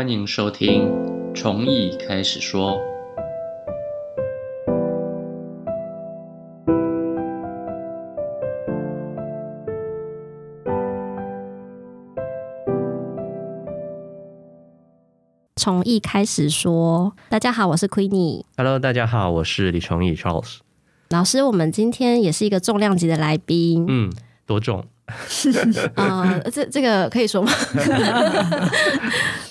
欢迎收听《从艺开始说》。从艺开始说，大家好，我是 Queenie。Hello，大家好，我是李崇义 Charles 老师。我们今天也是一个重量级的来宾，嗯，多重？啊，这这个可以说吗？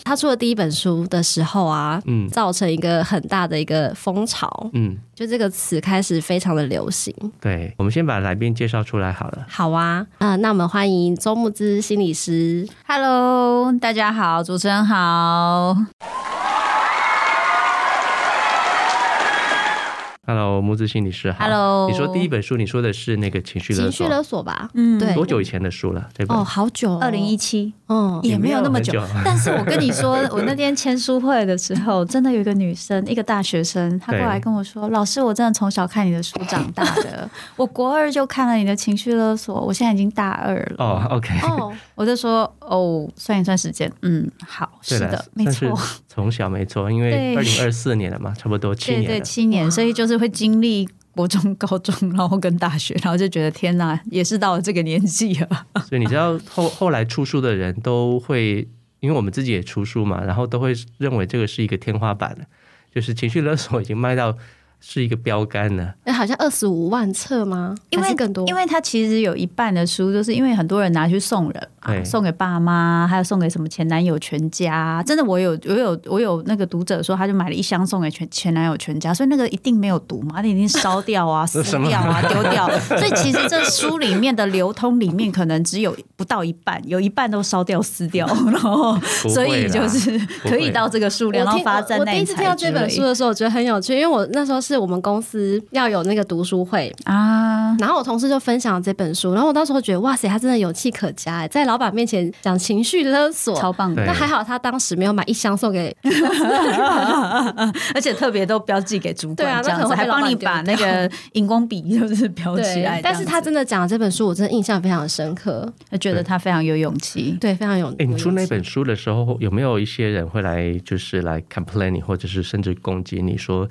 他出了第一本书的时候啊，嗯，造成一个很大的一个风潮，嗯，就这个词开始非常的流行。对，我们先把来宾介绍出来好了。好啊，嗯，那我们欢迎周木之心理师。Hello，大家好，主持人好。Hello，母子心理师，Hello。你说第一本书，你说的是那个情绪勒索？情绪勒索吧，嗯，对。多久以前的书了？这本哦，好久，二零一七，嗯，也没有那么久。但是我跟你说，我那天签书会的时候，真的有一个女生，一个大学生，她过来跟我说：“老师，我真的从小看你的书长大的，我国二就看了你的情绪勒索，我现在已经大二了。”哦，OK，哦，我就说，哦，算一算时间，嗯，好，是的，没错，从小没错，因为二零二四年了嘛，差不多七年，对，七年，所以就是。会经历国中、高中，然后跟大学，然后就觉得天哪，也是到了这个年纪了。所以你知道后后来出书的人都会，因为我们自己也出书嘛，然后都会认为这个是一个天花板，就是情绪勒索已经卖到是一个标杆了。好像二十五万册吗？因为更多，因为它其实有一半的书就是因为很多人拿去送人。送给爸妈，还有送给什么前男友全家？真的，我有，我有，我有那个读者说，他就买了一箱送给全前男友全家，所以那个一定没有毒嘛？那已经烧掉啊，撕 掉啊，丢掉。所以其实这书里面的流通里面可能只有不到一半，有一半都烧掉、撕掉，然后所以就是可以到这个数量，然后发在我第一次听到这本书的时候，我觉得很有趣，因为我那时候是我们公司要有那个读书会啊，然后我同事就分享这本书，然后我当时候觉得哇塞，他真的有气可哎，在。老板面前讲情绪勒索，超棒的。那还好他当时没有买一箱送给，而且特别都标记给主管。对啊，那还帮你把那个荧光笔就不是标起来？但是他真的讲这本书，我真的印象非常深刻，觉得他非常有勇气。对，非常有。哎，你出那本书的时候，有没有一些人会来就是来 complain 你，或者是甚至攻击你说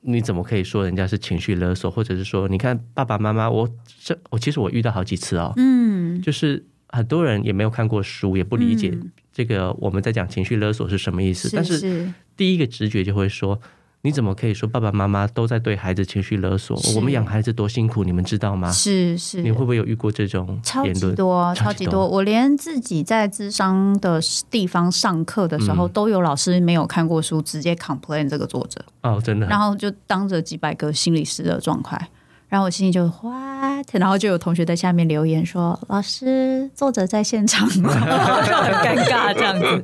你怎么可以说人家是情绪勒索，或者是说你看爸爸妈妈，我这我其实我遇到好几次哦。嗯，就是。很多人也没有看过书，也不理解这个我们在讲情绪勒索是什么意思。但是第一个直觉就会说，你怎么可以说爸爸妈妈都在对孩子情绪勒索？我们养孩子多辛苦，你们知道吗？是是，你会不会有遇过这种？超级多，超级多。我连自己在智商的地方上课的时候，都有老师没有看过书，直接 complain 这个作者。哦，真的。然后就当着几百个心理师的状。态。然后我心里就哇，然后就有同学在下面留言说：“老师，作者在现场，就很尴尬这样子。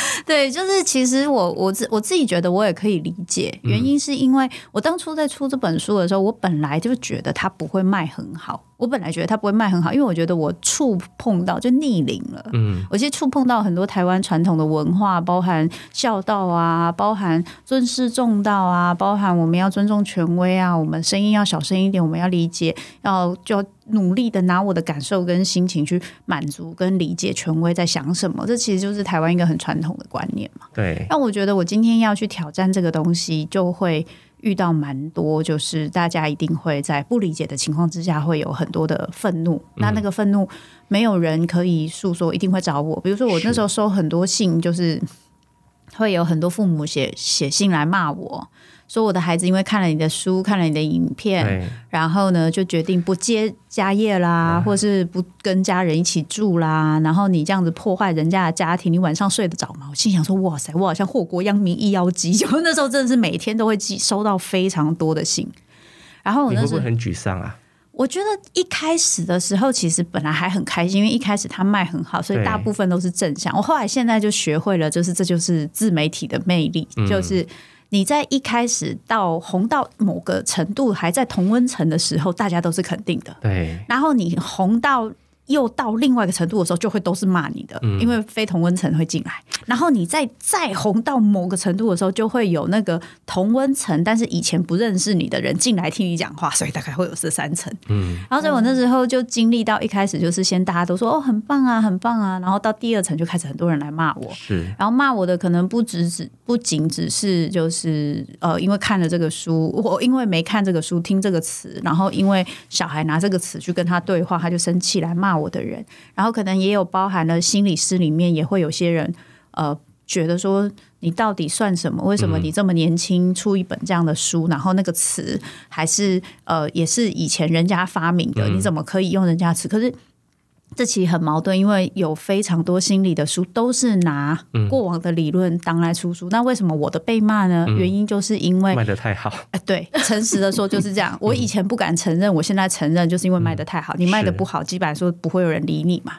”对，就是其实我我自我自己觉得我也可以理解，原因是因为我当初在出这本书的时候，我本来就觉得它不会卖很好。我本来觉得它不会卖很好，因为我觉得我触碰到就逆龄了。嗯，我其实触碰到很多台湾传统的文化，包含孝道啊，包含尊师重道啊，包含我们要尊重权威啊，我们声音要小声一点，我们要理解，要就要努力的拿我的感受跟心情去满足跟理解权威在想什么。这其实就是台湾一个很传统的观念嘛。对。那我觉得我今天要去挑战这个东西，就会。遇到蛮多，就是大家一定会在不理解的情况之下，会有很多的愤怒。那那个愤怒，没有人可以诉说，一定会找我。比如说，我那时候收很多信，就是会有很多父母写写信来骂我。说我的孩子因为看了你的书，看了你的影片，然后呢就决定不接家业啦，或是不跟家人一起住啦。然后你这样子破坏人家的家庭，你晚上睡得着吗？我心想说，哇塞，我好像祸国殃民一妖姬。就那时候真的是每天都会收到非常多的信。然后我那不会很沮丧啊？我觉得一开始的时候其实本来还很开心，因为一开始他卖很好，所以大部分都是正向。我后来现在就学会了，就是这就是自媒体的魅力，就是。你在一开始到红到某个程度，还在同温层的时候，大家都是肯定的。对，然后你红到。又到另外一个程度的时候，就会都是骂你的，因为非同温层会进来。然后你再再红到某个程度的时候，就会有那个同温层，但是以前不认识你的人进来听你讲话，所以大概会有这三层。嗯，然后所以我那时候就经历到，一开始就是先大家都说哦很棒啊，很棒啊，然后到第二层就开始很多人来骂我，是，然后骂我的可能不止只，不仅只是就是呃，因为看了这个书，我因为没看这个书听这个词，然后因为小孩拿这个词去跟他对话，他就生气来骂。我的人，然后可能也有包含了心理师里面，也会有些人，呃，觉得说你到底算什么？为什么你这么年轻出一本这样的书？然后那个词还是呃，也是以前人家发明的，你怎么可以用人家词？可是。这其实很矛盾，因为有非常多心理的书都是拿过往的理论当来出书。那为什么我的被骂呢？原因就是因为卖的太好。哎，对，诚实的说就是这样。我以前不敢承认，我现在承认，就是因为卖的太好。你卖的不好，基本上说不会有人理你嘛。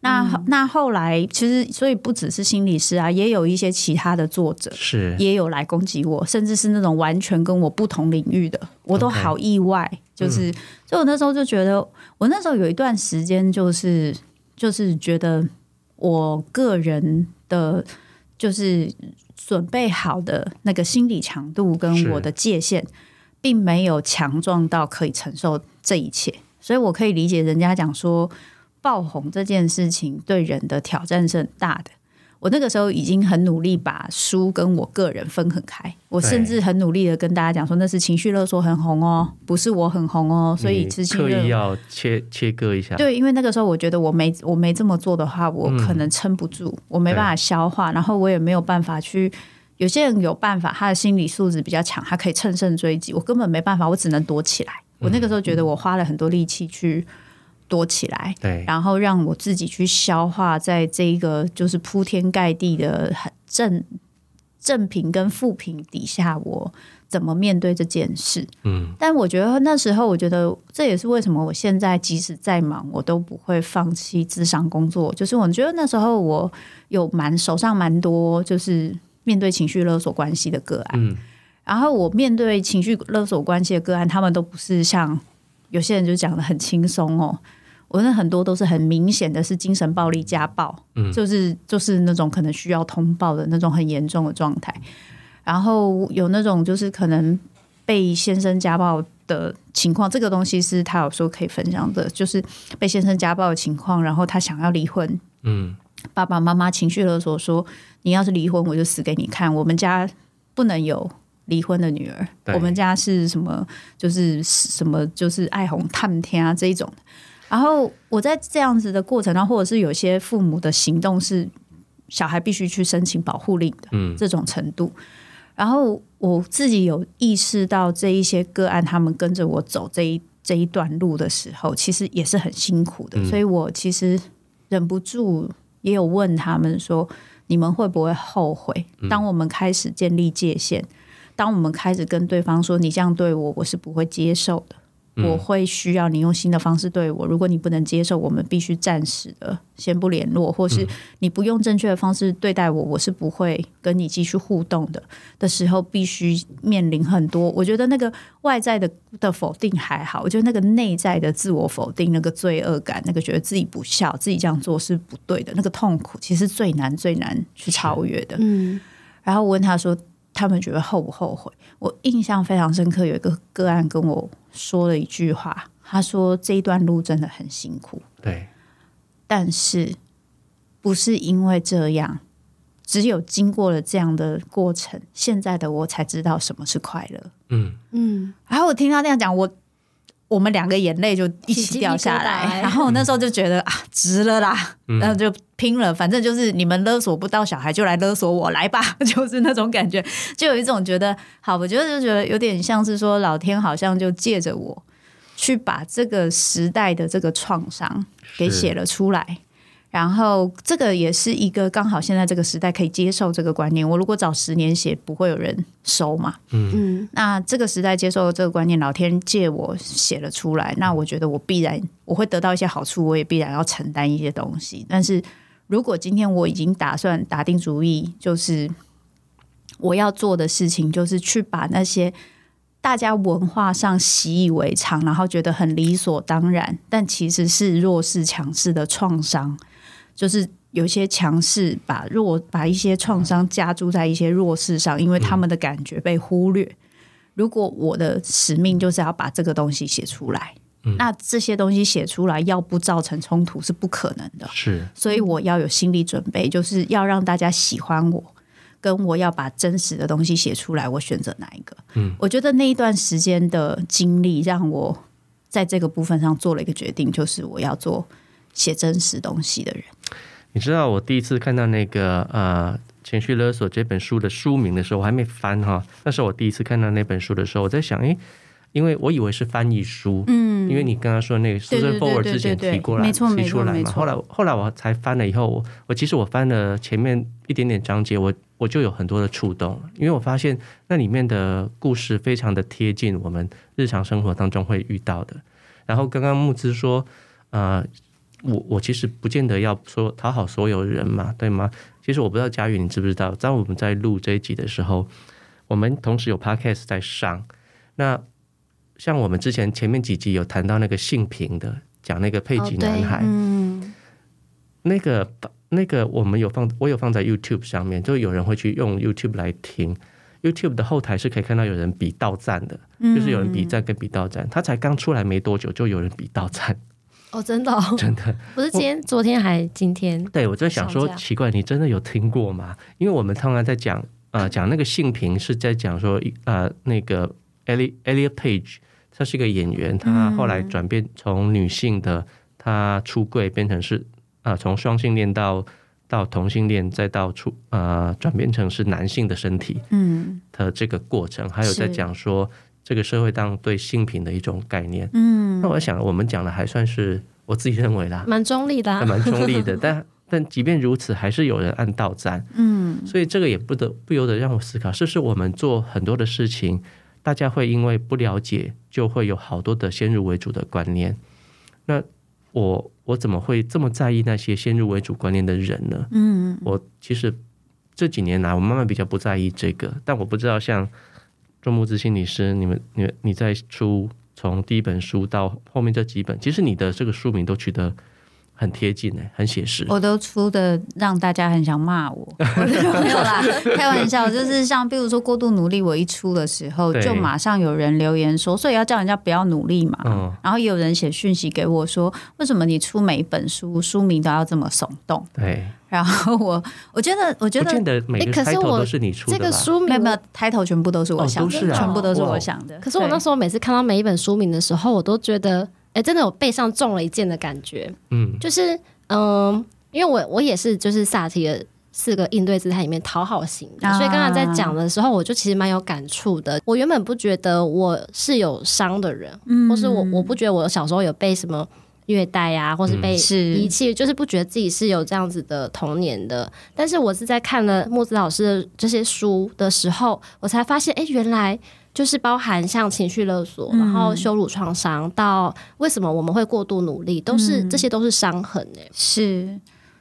那那后来其实，所以不只是心理师啊，也有一些其他的作者是也有来攻击我，甚至是那种完全跟我不同领域的。我都好意外，就是，所以我那时候就觉得，我那时候有一段时间，就是就是觉得，我个人的，就是准备好的那个心理强度跟我的界限，并没有强壮到可以承受这一切，所以我可以理解人家讲说，爆红这件事情对人的挑战是很大的。我那个时候已经很努力把书跟我个人分很开，我甚至很努力的跟大家讲说那是情绪勒索很红哦，不是我很红哦，所以刻意要切切割一下。对，因为那个时候我觉得我没我没这么做的话，我可能撑不住，我没办法消化，然后我也没有办法去。有些人有办法，他的心理素质比较强，他可以乘胜追击，我根本没办法，我只能躲起来。我那个时候觉得我花了很多力气去。多起来，对，然后让我自己去消化，在这个就是铺天盖地的正正品跟负频底下，我怎么面对这件事？嗯，但我觉得那时候，我觉得这也是为什么我现在即使再忙，我都不会放弃智商工作。就是我觉得那时候我有蛮手上蛮多，就是面对情绪勒索关系的个案，然后我面对情绪勒索关系的个案，他们都不是像有些人就讲的很轻松哦。我那很多都是很明显的，是精神暴力家暴，就是就是那种可能需要通报的那种很严重的状态。然后有那种就是可能被先生家暴的情况，这个东西是他有说可以分享的，就是被先生家暴的情况，然后他想要离婚。嗯，爸爸妈妈情绪勒索说：“你要是离婚，我就死给你看。我们家不能有离婚的女儿，我们家是什么？就是什么就是爱红探天啊这一种。”然后我在这样子的过程当中，或者是有些父母的行动是小孩必须去申请保护令的这种程度。然后我自己有意识到这一些个案，他们跟着我走这一这一段路的时候，其实也是很辛苦的。所以我其实忍不住也有问他们说：“你们会不会后悔？当我们开始建立界限，当我们开始跟对方说‘你这样对我，我是不会接受的’。”我会需要你用新的方式对我，如果你不能接受，我们必须暂时的先不联络，或是你不用正确的方式对待我，我是不会跟你继续互动的。的时候必须面临很多，我觉得那个外在的的否定还好，我觉得那个内在的自我否定，那个罪恶感，那个觉得自己不孝，自己这样做是不对的，那个痛苦其实最难最难去超越的。嗯，然后我问他说，他们觉得后不后悔？我印象非常深刻，有一个个案跟我。说了一句话，他说这一段路真的很辛苦，对，但是不是因为这样，只有经过了这样的过程，现在的我才知道什么是快乐。嗯嗯，然后我听他这样讲，我。我们两个眼泪就一起掉下来，然后那时候就觉得啊，值了啦，然后就拼了，反正就是你们勒索不到小孩，就来勒索我来吧，就是那种感觉，就有一种觉得，好，我觉得就觉得有点像是说，老天好像就借着我去把这个时代的这个创伤给写了出来。然后这个也是一个刚好现在这个时代可以接受这个观念。我如果早十年写，不会有人收嘛。嗯嗯。那这个时代接受这个观念，老天借我写了出来，那我觉得我必然我会得到一些好处，我也必然要承担一些东西。但是如果今天我已经打算打定主意，就是我要做的事情，就是去把那些大家文化上习以为常，然后觉得很理所当然，但其实是弱势强势的创伤。就是有些强势把弱把一些创伤加注在一些弱势上，因为他们的感觉被忽略。如果我的使命就是要把这个东西写出来，那这些东西写出来要不造成冲突是不可能的。是，所以我要有心理准备，就是要让大家喜欢我，跟我要把真实的东西写出来。我选择哪一个？嗯，我觉得那一段时间的经历让我在这个部分上做了一个决定，就是我要做写真实东西的人。你知道我第一次看到那个呃《情绪勒索》这本书的书名的时候，我还没翻哈。那是我第一次看到那本书的时候，我在想，哎，因为我以为是翻译书，嗯，因为你刚刚说那个 s u s 尔 Forward 之前提过来、提出来嘛。后来后来我才翻了以后，我我其实我翻了前面一点点章节，我我就有很多的触动，因为我发现那里面的故事非常的贴近我们日常生活当中会遇到的。然后刚刚木之说，呃。我我其实不见得要说讨好所有人嘛，对吗？其实我不知道佳宇你知不知道，当我们在录这一集的时候，我们同时有 podcast 在上。那像我们之前前面几集有谈到那个性平的，讲那个佩吉男孩，嗯，那个那个我们有放，我有放在 YouTube 上面，就有人会去用 YouTube 来听。YouTube 的后台是可以看到有人比到赞的，就是有人比赞跟比到赞。他才刚出来没多久，就有人比到赞。哦，真的，真的，不是今天、昨天还今天？对，我在想说，奇怪，你真的有听过吗？因为我们刚刚在讲，呃，讲那个性平是在讲说，呃，那个 Elliot e l l i Page，他是一个演员，他后来转变从女性的他出柜变成是啊，从双性恋到到同性恋，再到出啊转变成是男性的身体，嗯，的这个过程，还有在讲说。这个社会当对性品的一种概念，嗯，那我想我们讲的还算是我自己认为的，蛮中立的，蛮中立的。但 但即便如此，还是有人按道站，嗯，所以这个也不得不由得让我思考，是不是我们做很多的事情，大家会因为不了解，就会有好多的先入为主的观念。那我我怎么会这么在意那些先入为主观念的人呢？嗯，我其实这几年来，我慢慢比较不在意这个，但我不知道像。众木之心，女师，你们，你，你在出从第一本书到后面这几本，其实你的这个书名都取得。很贴近哎，很写实。我都出的让大家很想骂我，没有啦，开玩笑。就是像，比如说过度努力，我一出的时候，就马上有人留言说，所以要叫人家不要努力嘛。然后也有人写讯息给我说，为什么你出每一本书书名都要这么耸动？对。然后我，我觉得，我觉得，每个开头都是你出的没有，开头全部都是我，想的，全部都是我想的。可是我那时候每次看到每一本书名的时候，我都觉得。哎，真的有背上中了一箭的感觉，嗯，就是嗯，因为我我也是就是萨提的四个应对姿态里面讨好型的，所以刚才在讲的时候，我就其实蛮有感触的。我原本不觉得我是有伤的人，嗯，或是我我不觉得我小时候有被什么虐待呀，或是被遗弃，就是不觉得自己是有这样子的童年的。但是我是在看了木子老师的这些书的时候，我才发现，哎，原来。就是包含像情绪勒索，然后羞辱、创伤，到为什么我们会过度努力，都是这些都是伤痕诶。是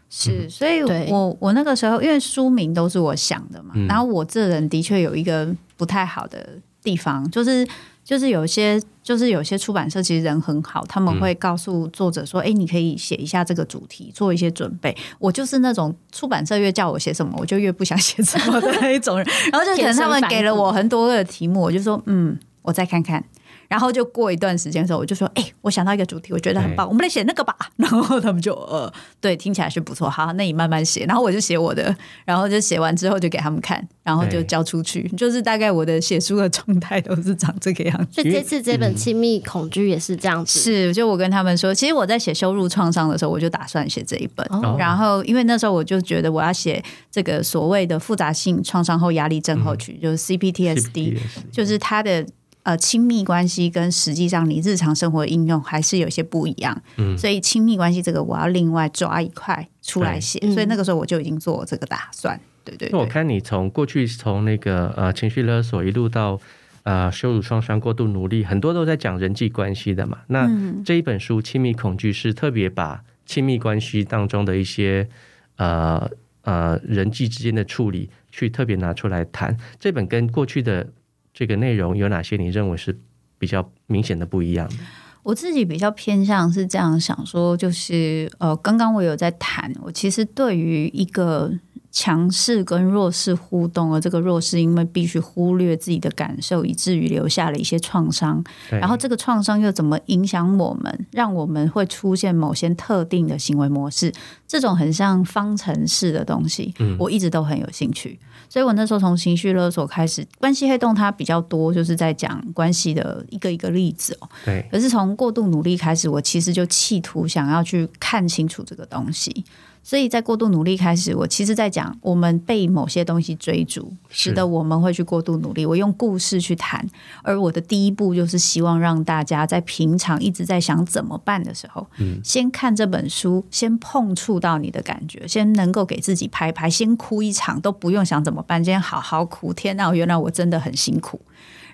是，所以我我那个时候因为书名都是我想的嘛，然后我这人的确有一个不太好的地方，就是。就是有些，就是有些出版社其实人很好，他们会告诉作者说：“哎，你可以写一下这个主题，做一些准备。”我就是那种出版社越叫我写什么，我就越不想写什么的那一种人。然后就可能他们给了我很多个题目，我就说：“嗯，我再看看。”然后就过一段时间的时候，我就说：“哎，我想到一个主题，我觉得很棒，我们来写那个吧。”然后他们就呃，对，听起来是不错。好，那你慢慢写。然后我就写我的，然后就写完之后就给他们看，然后就交出去。就是大概我的写书的状态都是长这个样子。所以这次这本《亲密恐惧》也是这样子。是，就我跟他们说，其实我在写羞辱创伤的时候，我就打算写这一本。然后因为那时候我就觉得我要写这个所谓的复杂性创伤后压力症候群，就是 CPTSD，就是它的。呃，亲密关系跟实际上你日常生活应用还是有些不一样，嗯，所以亲密关系这个我要另外抓一块出来写，所以那个时候我就已经做这个打算，对对。我看你从过去从那个呃情绪勒索一路到呃羞辱创伤过度努力，很多都在讲人际关系的嘛，那这一本书亲密恐惧是特别把亲密关系当中的一些呃呃人际之间的处理去特别拿出来谈，这本跟过去的。这个内容有哪些？你认为是比较明显的不一样的？我自己比较偏向是这样想说，就是呃，刚刚我有在谈，我其实对于一个。强势跟弱势互动，而这个弱势因为必须忽略自己的感受，以至于留下了一些创伤。然后这个创伤又怎么影响我们，让我们会出现某些特定的行为模式？这种很像方程式的东西，我一直都很有兴趣。所以我那时候从情绪勒索开始，关系黑洞它比较多，就是在讲关系的一个一个例子哦。对。可是从过度努力开始，我其实就企图想要去看清楚这个东西。所以在过度努力开始，我其实在讲，我们被某些东西追逐，使得我们会去过度努力。我用故事去谈，而我的第一步就是希望让大家在平常一直在想怎么办的时候，嗯，先看这本书，先碰触到你的感觉，先能够给自己拍拍，先哭一场，都不用想怎么办，今天好好哭。天哪，原来我真的很辛苦。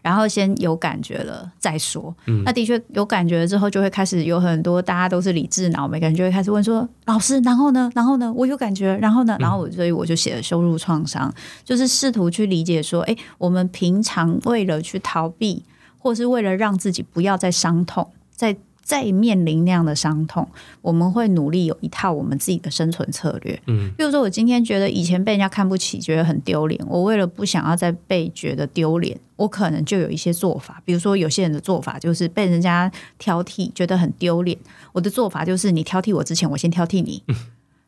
然后先有感觉了再说，那的确有感觉了之后，就会开始有很多大家都是理智脑，每个人就会开始问说：“老师，然后呢？然后呢？我有感觉，然后呢？然后我，所以我就写了收入创伤，就是试图去理解说，哎，我们平常为了去逃避，或是为了让自己不要再伤痛，在。”在面临那样的伤痛，我们会努力有一套我们自己的生存策略。嗯，比如说，我今天觉得以前被人家看不起，觉得很丢脸。我为了不想要再被觉得丢脸，我可能就有一些做法。比如说，有些人的做法就是被人家挑剔觉得很丢脸，我的做法就是你挑剔我之前，我先挑剔你。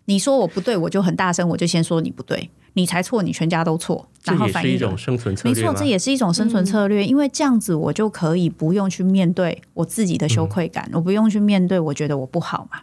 你说我不对，我就很大声，我就先说你不对，你才错，你全家都错，然后反是一种生存策略，没错，这也是一种生存策略，因为这样子我就可以不用去面对我自己的羞愧感，我不用去面对我觉得我不好嘛。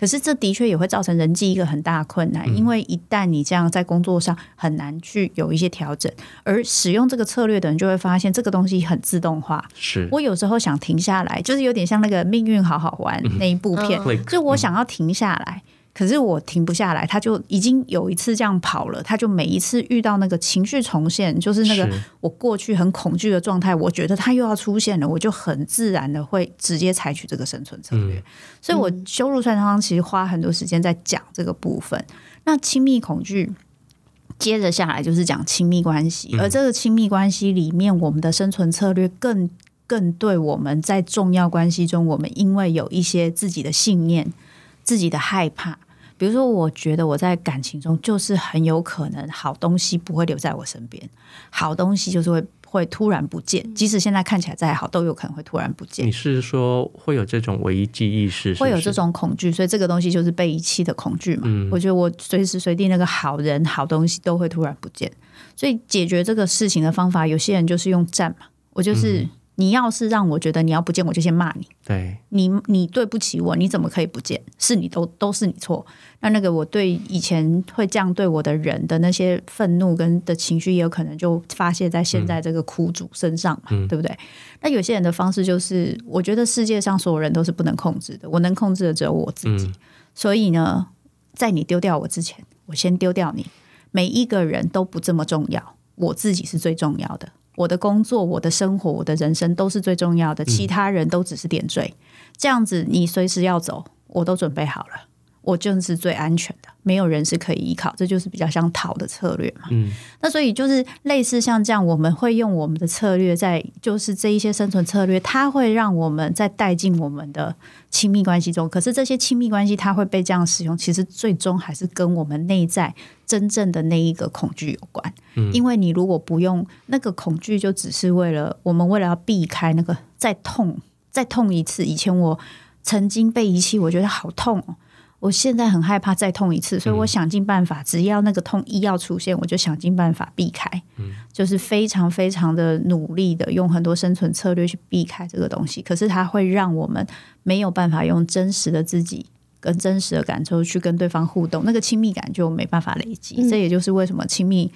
可是这的确也会造成人际一个很大困难，因为一旦你这样在工作上很难去有一些调整，而使用这个策略的人就会发现这个东西很自动化。是我有时候想停下来，就是有点像那个《命运好好玩》那一部片，就我想要停下来。可是我停不下来，他就已经有一次这样跑了。他就每一次遇到那个情绪重现，就是那个我过去很恐惧的状态，我觉得他又要出现了，我就很自然的会直接采取这个生存策略。所以，我修路穿伤其实花很多时间在讲这个部分。那亲密恐惧接着下来就是讲亲密关系，而这个亲密关系里面，我们的生存策略更更对我们在重要关系中，我们因为有一些自己的信念、自己的害怕。比如说，我觉得我在感情中就是很有可能好东西不会留在我身边，好东西就是会会突然不见，即使现在看起来再好，都有可能会突然不见。你是说会有这种唯一记忆是？会有这种恐惧，所以这个东西就是被遗弃的恐惧嘛？嗯，我觉得我随时随地那个好人好东西都会突然不见，所以解决这个事情的方法，有些人就是用战嘛，我就是。你要是让我觉得你要不见，我就先骂你。对，你你对不起我，你怎么可以不见？是你都都是你错。那那个我对以前会这样对我的人的那些愤怒跟的情绪，也有可能就发泄在现在这个苦主身上嘛，对不对？那有些人的方式就是，我觉得世界上所有人都是不能控制的，我能控制的只有我自己。所以呢，在你丢掉我之前，我先丢掉你。每一个人都不这么重要，我自己是最重要的。我的工作、我的生活、我的人生都是最重要的，其他人都只是点缀。这样子，你随时要走，我都准备好了，我就是最安全的，没有人是可以依靠。这就是比较像逃的策略嘛。嗯，那所以就是类似像这样，我们会用我们的策略，在就是这一些生存策略，它会让我们在带进我们的亲密关系中。可是这些亲密关系，它会被这样使用，其实最终还是跟我们内在。真正的那一个恐惧有关，因为你如果不用那个恐惧，就只是为了我们为了要避开那个再痛再痛一次。以前我曾经被遗弃，我觉得好痛哦，我现在很害怕再痛一次，所以我想尽办法，只要那个痛一要出现，我就想尽办法避开，就是非常非常的努力的用很多生存策略去避开这个东西。可是它会让我们没有办法用真实的自己。跟真实的感受去跟对方互动，那个亲密感就没办法累积。这也就是为什么亲密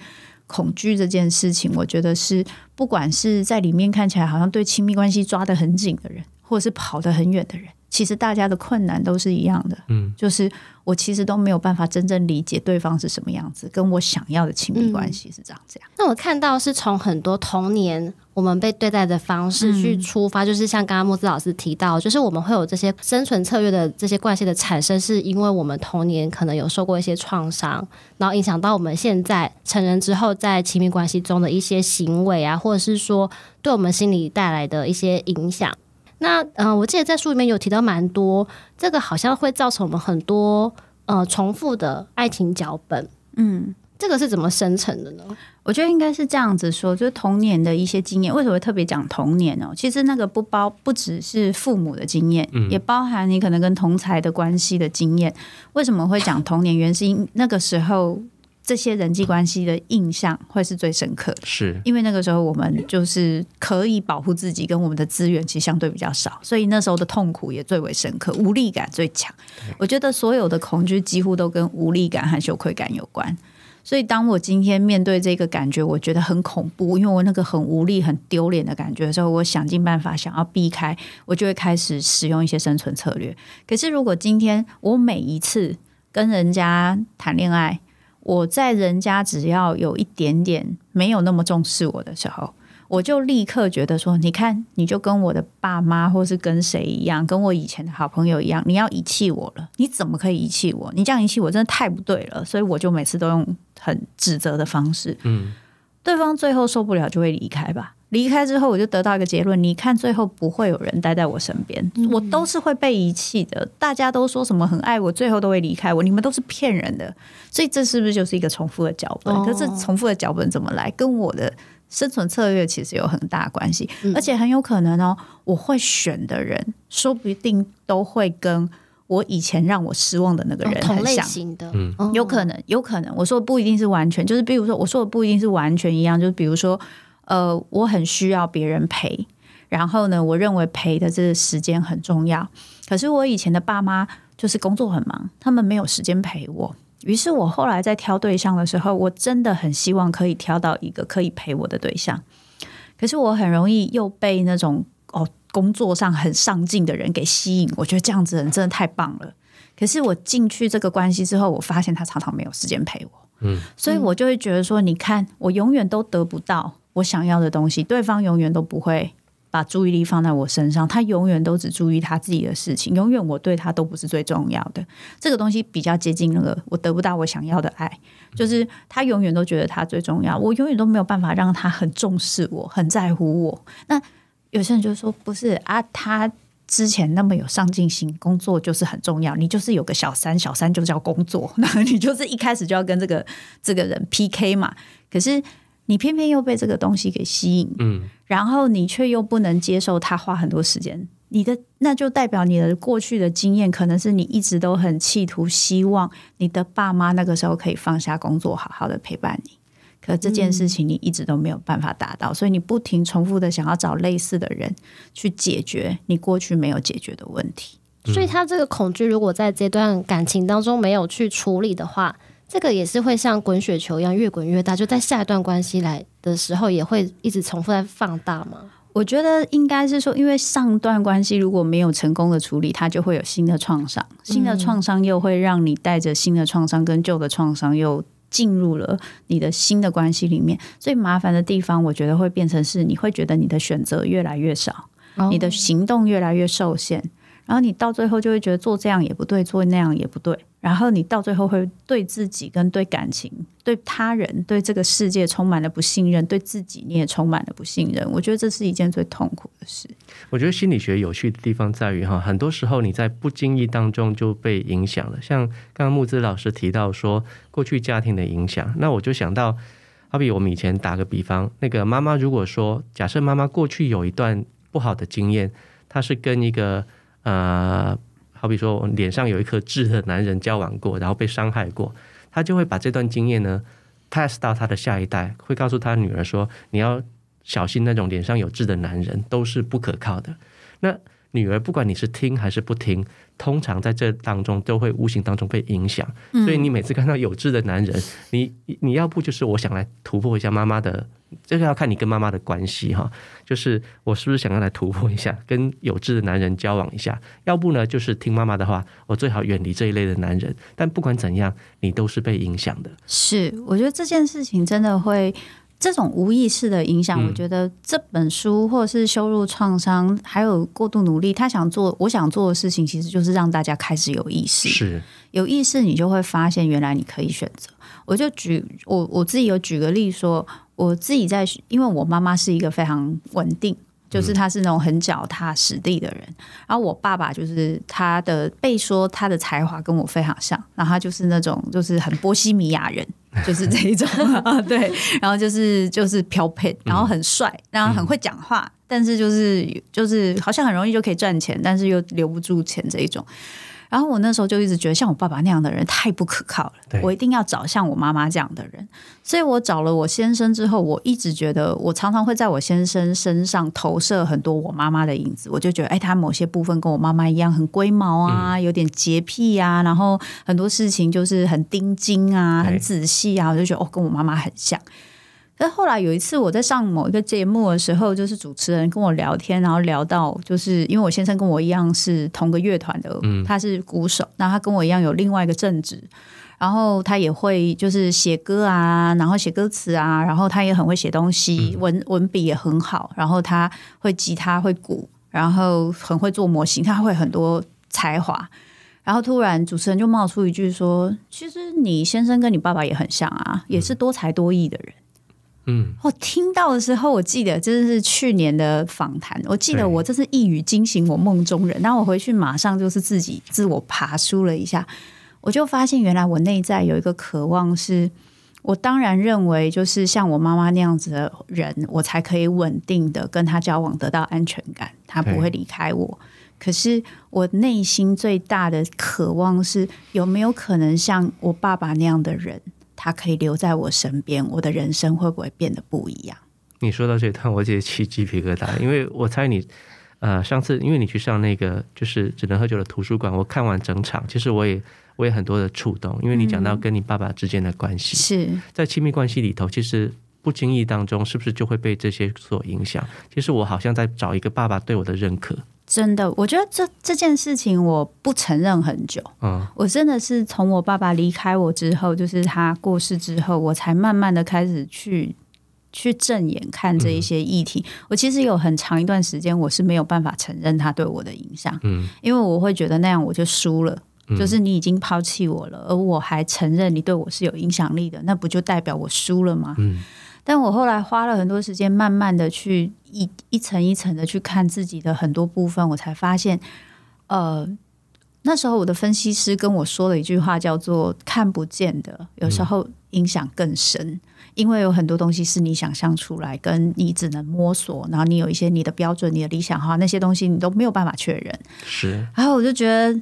恐惧这件事情，我觉得是不管是在里面看起来好像对亲密关系抓得很紧的人，或者是跑得很远的人。其实大家的困难都是一样的，嗯，就是我其实都没有办法真正理解对方是什么样子，跟我想要的亲密关系是这样子。那我看到是从很多童年我们被对待的方式去出发，就是像刚刚莫兹老师提到，就是我们会有这些生存策略的这些惯性，的产生是因为我们童年可能有受过一些创伤，然后影响到我们现在成人之后在亲密关系中的一些行为啊，或者是说对我们心理带来的一些影响。那呃，我记得在书里面有提到蛮多，这个好像会造成我们很多呃重复的爱情脚本。嗯，这个是怎么生成的呢？我觉得应该是这样子说，就是童年的一些经验。为什么会特别讲童年呢？其实那个不包不只是父母的经验，也包含你可能跟同才的关系的经验。为什么会讲童年？原因是那个时候。这些人际关系的印象会是最深刻，是因为那个时候我们就是可以保护自己，跟我们的资源其实相对比较少，所以那时候的痛苦也最为深刻，无力感最强。我觉得所有的恐惧几乎都跟无力感和羞愧感有关。所以当我今天面对这个感觉，我觉得很恐怖，因为我那个很无力、很丢脸的感觉的时候，我想尽办法想要避开，我就会开始使用一些生存策略。可是如果今天我每一次跟人家谈恋爱，我在人家只要有一点点没有那么重视我的时候，我就立刻觉得说：你看，你就跟我的爸妈，或是跟谁一样，跟我以前的好朋友一样，你要遗弃我了？你怎么可以遗弃我？你这样遗弃我真的太不对了！所以我就每次都用很指责的方式，嗯，对方最后受不了就会离开吧。离开之后，我就得到一个结论：你看，最后不会有人待在我身边，我都是会被遗弃的。大家都说什么很爱我，最后都会离开我，你们都是骗人的。所以，这是不是就是一个重复的脚本？可是，重复的脚本怎么来？跟我的生存策略其实有很大关系，而且很有可能哦，我会选的人，说不定都会跟我以前让我失望的那个人同类型的。有可能，有可能。我说不一定是完全，就是比如说，我说的不一定是完全一样，就是比如说。呃，我很需要别人陪，然后呢，我认为陪的这时间很重要。可是我以前的爸妈就是工作很忙，他们没有时间陪我。于是，我后来在挑对象的时候，我真的很希望可以挑到一个可以陪我的对象。可是，我很容易又被那种哦，工作上很上进的人给吸引。我觉得这样子人真的太棒了。可是，我进去这个关系之后，我发现他常常没有时间陪我。嗯，所以我就会觉得说，你看，我永远都得不到。我想要的东西，对方永远都不会把注意力放在我身上，他永远都只注意他自己的事情，永远我对他都不是最重要的。这个东西比较接近那个我得不到我想要的爱，就是他永远都觉得他最重要，我永远都没有办法让他很重视我，很在乎我。那有些人就说不是啊，他之前那么有上进心，工作就是很重要，你就是有个小三，小三就叫工作，那你就是一开始就要跟这个这个人 PK 嘛，可是。你偏偏又被这个东西给吸引，嗯，然后你却又不能接受他花很多时间，你的那就代表你的过去的经验可能是你一直都很企图希望你的爸妈那个时候可以放下工作，好好的陪伴你，可这件事情你一直都没有办法达到，所以你不停重复的想要找类似的人去解决你过去没有解决的问题，所以他这个恐惧如果在这段感情当中没有去处理的话。这个也是会像滚雪球一样越滚越大，就在下一段关系来的时候，也会一直重复在放大吗？我觉得应该是说，因为上段关系如果没有成功的处理，它就会有新的创伤，新的创伤又会让你带着新的创伤跟旧的创伤又进入了你的新的关系里面。最麻烦的地方，我觉得会变成是你会觉得你的选择越来越少，你的行动越来越受限，然后你到最后就会觉得做这样也不对，做那样也不对。然后你到最后会对自己、跟对感情、对他人、对这个世界充满了不信任，对自己你也充满了不信任。我觉得这是一件最痛苦的事。我觉得心理学有趣的地方在于，哈，很多时候你在不经意当中就被影响了。像刚刚木子老师提到说，过去家庭的影响，那我就想到，好比我们以前打个比方，那个妈妈如果说，假设妈妈过去有一段不好的经验，她是跟一个呃。好比说，脸上有一颗痣的男人交往过，然后被伤害过，他就会把这段经验呢 pass 到他的下一代，会告诉他女儿说：“你要小心那种脸上有痣的男人，都是不可靠的。”那女儿不管你是听还是不听，通常在这当中都会无形当中被影响。所以你每次看到有痣的男人，你你要不就是我想来突破一下妈妈的。这个要看你跟妈妈的关系哈，就是我是不是想要来突破一下，跟有志的男人交往一下？要不呢，就是听妈妈的话，我最好远离这一类的男人。但不管怎样，你都是被影响的。是，我觉得这件事情真的会这种无意识的影响。我觉得这本书或者是羞辱创伤，还有过度努力，他想做我想做的事情，其实就是让大家开始有意识。是有意识，你就会发现原来你可以选择。我就举我我自己有举个例说。我自己在，因为我妈妈是一个非常稳定，就是她是那种很脚踏实地的人。然后我爸爸就是他的被说他的才华跟我非常像，然后他就是那种就是很波西米亚人，就是这一种 对。然后就是就是漂配，然后很帅，然后很会讲话，但是就是就是好像很容易就可以赚钱，但是又留不住钱这一种。然后我那时候就一直觉得，像我爸爸那样的人太不可靠了。我一定要找像我妈妈这样的人。所以我找了我先生之后，我一直觉得，我常常会在我先生身上投射很多我妈妈的影子。我就觉得，哎，他某些部分跟我妈妈一样，很龟毛啊，有点洁癖啊，然后很多事情就是很盯精啊，很仔细啊，我就觉得哦，跟我妈妈很像。但后来有一次，我在上某一个节目的时候，就是主持人跟我聊天，然后聊到，就是因为我先生跟我一样是同个乐团的，他是鼓手，那他跟我一样有另外一个正职，然后他也会就是写歌啊，然后写歌词啊，然后他也很会写东西，文文笔也很好，然后他会吉他会鼓，然后很会做模型，他会很多才华，然后突然主持人就冒出一句说：“其实你先生跟你爸爸也很像啊，也是多才多艺的人。”嗯，我听到的时候，我记得这是去年的访谈。我记得我这是一语惊醒我梦中人，然后我回去马上就是自己自我爬梳了一下，我就发现原来我内在有一个渴望，是我当然认为就是像我妈妈那样子的人，我才可以稳定的跟他交往，得到安全感，他不会离开我。可是我内心最大的渴望是，有没有可能像我爸爸那样的人？他可以留在我身边，我的人生会不会变得不一样？你说到这段，我直起鸡皮疙瘩，因为我猜你，呃，上次因为你去上那个就是只能喝酒的图书馆，我看完整场，其实我也我也很多的触动，因为你讲到跟你爸爸之间的关系，在亲密关系里头，其实不经意当中是不是就会被这些所影响？其实我好像在找一个爸爸对我的认可。真的，我觉得这这件事情，我不承认很久。嗯，我真的是从我爸爸离开我之后，就是他过世之后，我才慢慢的开始去去正眼看这一些议题。我其实有很长一段时间，我是没有办法承认他对我的影响，嗯，因为我会觉得那样我就输了，就是你已经抛弃我了，而我还承认你对我是有影响力的，那不就代表我输了吗？嗯。但我后来花了很多时间，慢慢的去一一层一层的去看自己的很多部分，我才发现，呃，那时候我的分析师跟我说了一句话，叫做“看不见的有时候影响更深”，因为有很多东西是你想象出来，跟你只能摸索，然后你有一些你的标准、你的理想哈，那些东西你都没有办法确认。是，然后我就觉得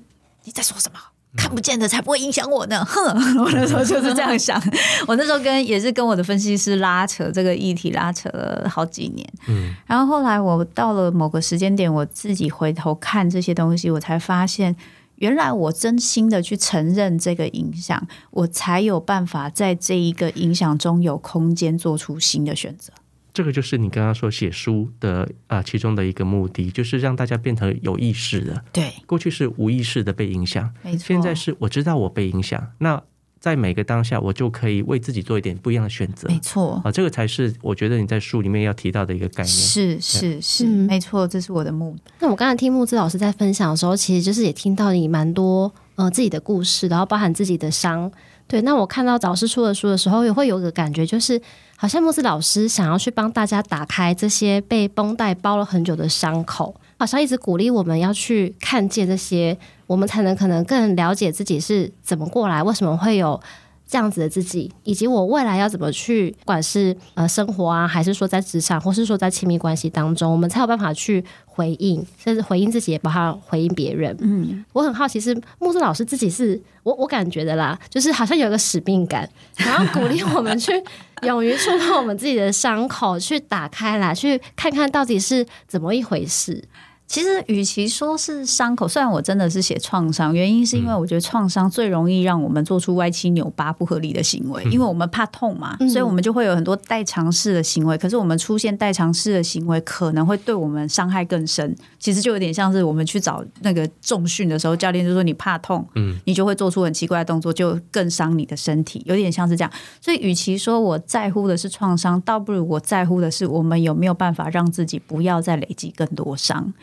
你在说什么。看不见的才不会影响我呢，哼！我那时候就是这样想。我那时候跟也是跟我的分析师拉扯这个议题，拉扯了好几年。嗯，然后后来我到了某个时间点，我自己回头看这些东西，我才发现，原来我真心的去承认这个影响，我才有办法在这一个影响中有空间做出新的选择。这个就是你刚刚说写书的啊，其中的一个目的，就是让大家变成有意识的。对，过去是无意识的被影响，没错。现在是我知道我被影响，那在每个当下，我就可以为自己做一点不一样的选择。没错啊，这个才是我觉得你在书里面要提到的一个概念。是是是，没错，这是我的目的。那我刚才听木子老师在分享的时候，其实就是也听到你蛮多呃自己的故事，然后包含自己的伤。对，那我看到导师出的书的时候，也会有个感觉，就是。好像木子老师想要去帮大家打开这些被绷带包了很久的伤口，好像一直鼓励我们要去看见这些，我们才能可能更了解自己是怎么过来，为什么会有。这样子的自己，以及我未来要怎么去，不管是呃生活啊，还是说在职场，或是说在亲密关系当中，我们才有办法去回应，甚至回应自己，也不好回应别人。嗯，我很好奇，是木子老师自己是，我我感觉的啦，就是好像有一个使命感，然后鼓励我们去勇于触碰我们自己的伤口，去打开来，去看看到底是怎么一回事。其实，与其说是伤口，虽然我真的是写创伤，原因是因为我觉得创伤最容易让我们做出歪七扭八、不合理的行为，因为我们怕痛嘛，所以我们就会有很多代偿式的行为。可是，我们出现代偿式的行为，可能会对我们伤害更深。其实就有点像是我们去找那个重训的时候，教练就说你怕痛，嗯，你就会做出很奇怪的动作，就更伤你的身体，有点像是这样。所以，与其说我在乎的是创伤，倒不如我在乎的是我们有没有办法让自己不要再累积更多伤。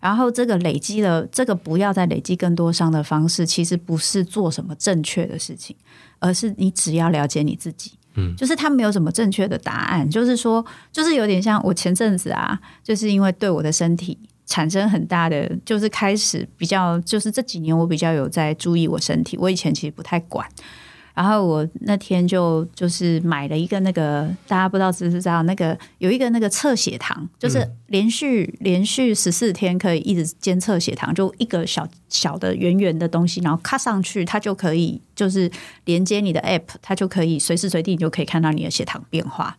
然后这个累积的这个不要再累积更多伤的方式，其实不是做什么正确的事情，而是你只要了解你自己。嗯，就是他没有什么正确的答案，就是说，就是有点像我前阵子啊，就是因为对我的身体产生很大的，就是开始比较，就是这几年我比较有在注意我身体，我以前其实不太管。然后我那天就就是买了一个那个，大家不知道知不知道？那个有一个那个测血糖，就是连续连续十四天可以一直监测血糖，就一个小小的圆圆的东西，然后卡上去，它就可以就是连接你的 app，它就可以随时随地你就可以看到你的血糖变化。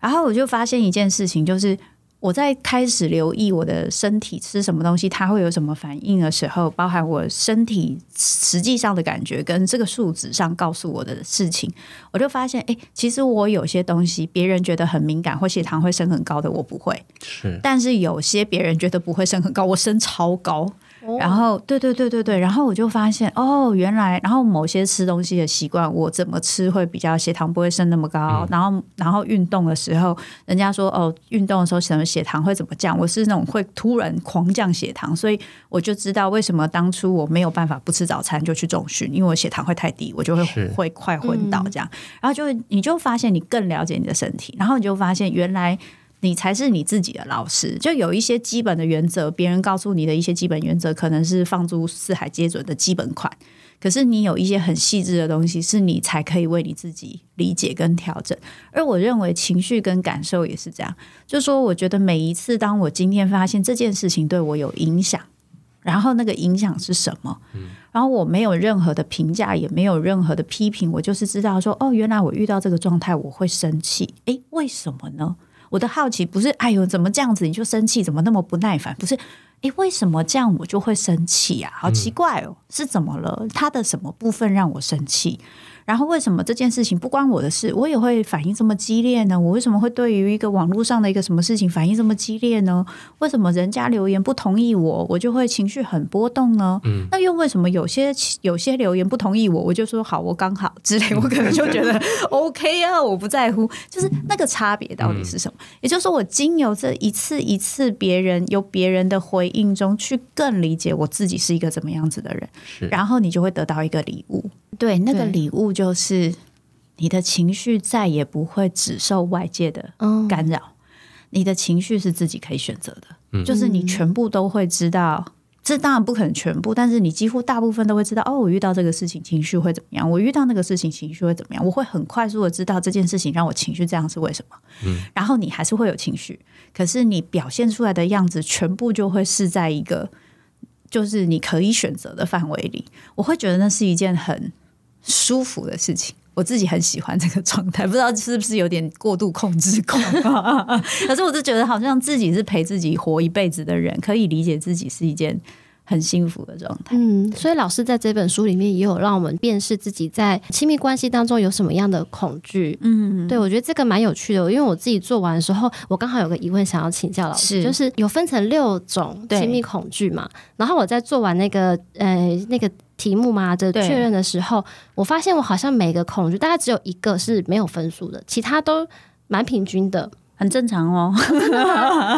然后我就发现一件事情，就是。我在开始留意我的身体吃什么东西，它会有什么反应的时候，包含我身体实际上的感觉跟这个数值上告诉我的事情，我就发现，哎，其实我有些东西别人觉得很敏感或血糖会升很高的，我不会；是，但是有些别人觉得不会升很高，我升超高。然后，对对对对对，然后我就发现，哦，原来，然后某些吃东西的习惯，我怎么吃会比较血糖不会升那么高，然后，然后运动的时候，人家说，哦，运动的时候什么血糖会怎么降，我是那种会突然狂降血糖，所以我就知道为什么当初我没有办法不吃早餐就去中训，因为我血糖会太低，我就会会快昏倒这样，然后就你就发现你更了解你的身体，然后你就发现原来。你才是你自己的老师，就有一些基本的原则，别人告诉你的一些基本原则，可能是放诸四海皆准的基本款。可是你有一些很细致的东西，是你才可以为你自己理解跟调整。而我认为情绪跟感受也是这样，就说，我觉得每一次当我今天发现这件事情对我有影响，然后那个影响是什么，然后我没有任何的评价，也没有任何的批评，我就是知道说，哦，原来我遇到这个状态我会生气，诶，为什么呢？我的好奇不是，哎呦，怎么这样子你就生气？怎么那么不耐烦？不是，哎，为什么这样我就会生气啊？好奇怪哦，是怎么了？他的什么部分让我生气？然后为什么这件事情不关我的事，我也会反应这么激烈呢？我为什么会对于一个网络上的一个什么事情反应这么激烈呢？为什么人家留言不同意我，我就会情绪很波动呢？嗯，那又为什么有些有些留言不同意我，我就说好，我刚好之类，我可能就觉得 OK 啊，我不在乎。就是那个差别到底是什么？也就是说，我经由这一次一次别人由别人的回应中去更理解我自己是一个怎么样子的人，然后你就会得到一个礼物。对，那个礼物就是你的情绪再也不会只受外界的干扰，你的情绪是自己可以选择的，就是你全部都会知道。这当然不可能全部，但是你几乎大部分都会知道。哦，我遇到这个事情，情绪会怎么样？我遇到那个事情，情绪会怎么样？我会很快速的知道这件事情让我情绪这样是为什么。嗯，然后你还是会有情绪，可是你表现出来的样子全部就会是在一个就是你可以选择的范围里。我会觉得那是一件很。舒服的事情，我自己很喜欢这个状态，不知道是不是有点过度控制狂，可是我就觉得好像自己是陪自己活一辈子的人，可以理解自己是一件很幸福的状态。嗯，所以老师在这本书里面也有让我们辨识自己在亲密关系当中有什么样的恐惧。嗯，对我觉得这个蛮有趣的，因为我自己做完的时候，我刚好有个疑问想要请教老师，就是有分成六种亲密恐惧嘛，然后我在做完那个呃那个。题目嘛的确认的时候，我发现我好像每个恐惧大概只有一个是没有分数的，其他都蛮平均的，很正常哦。因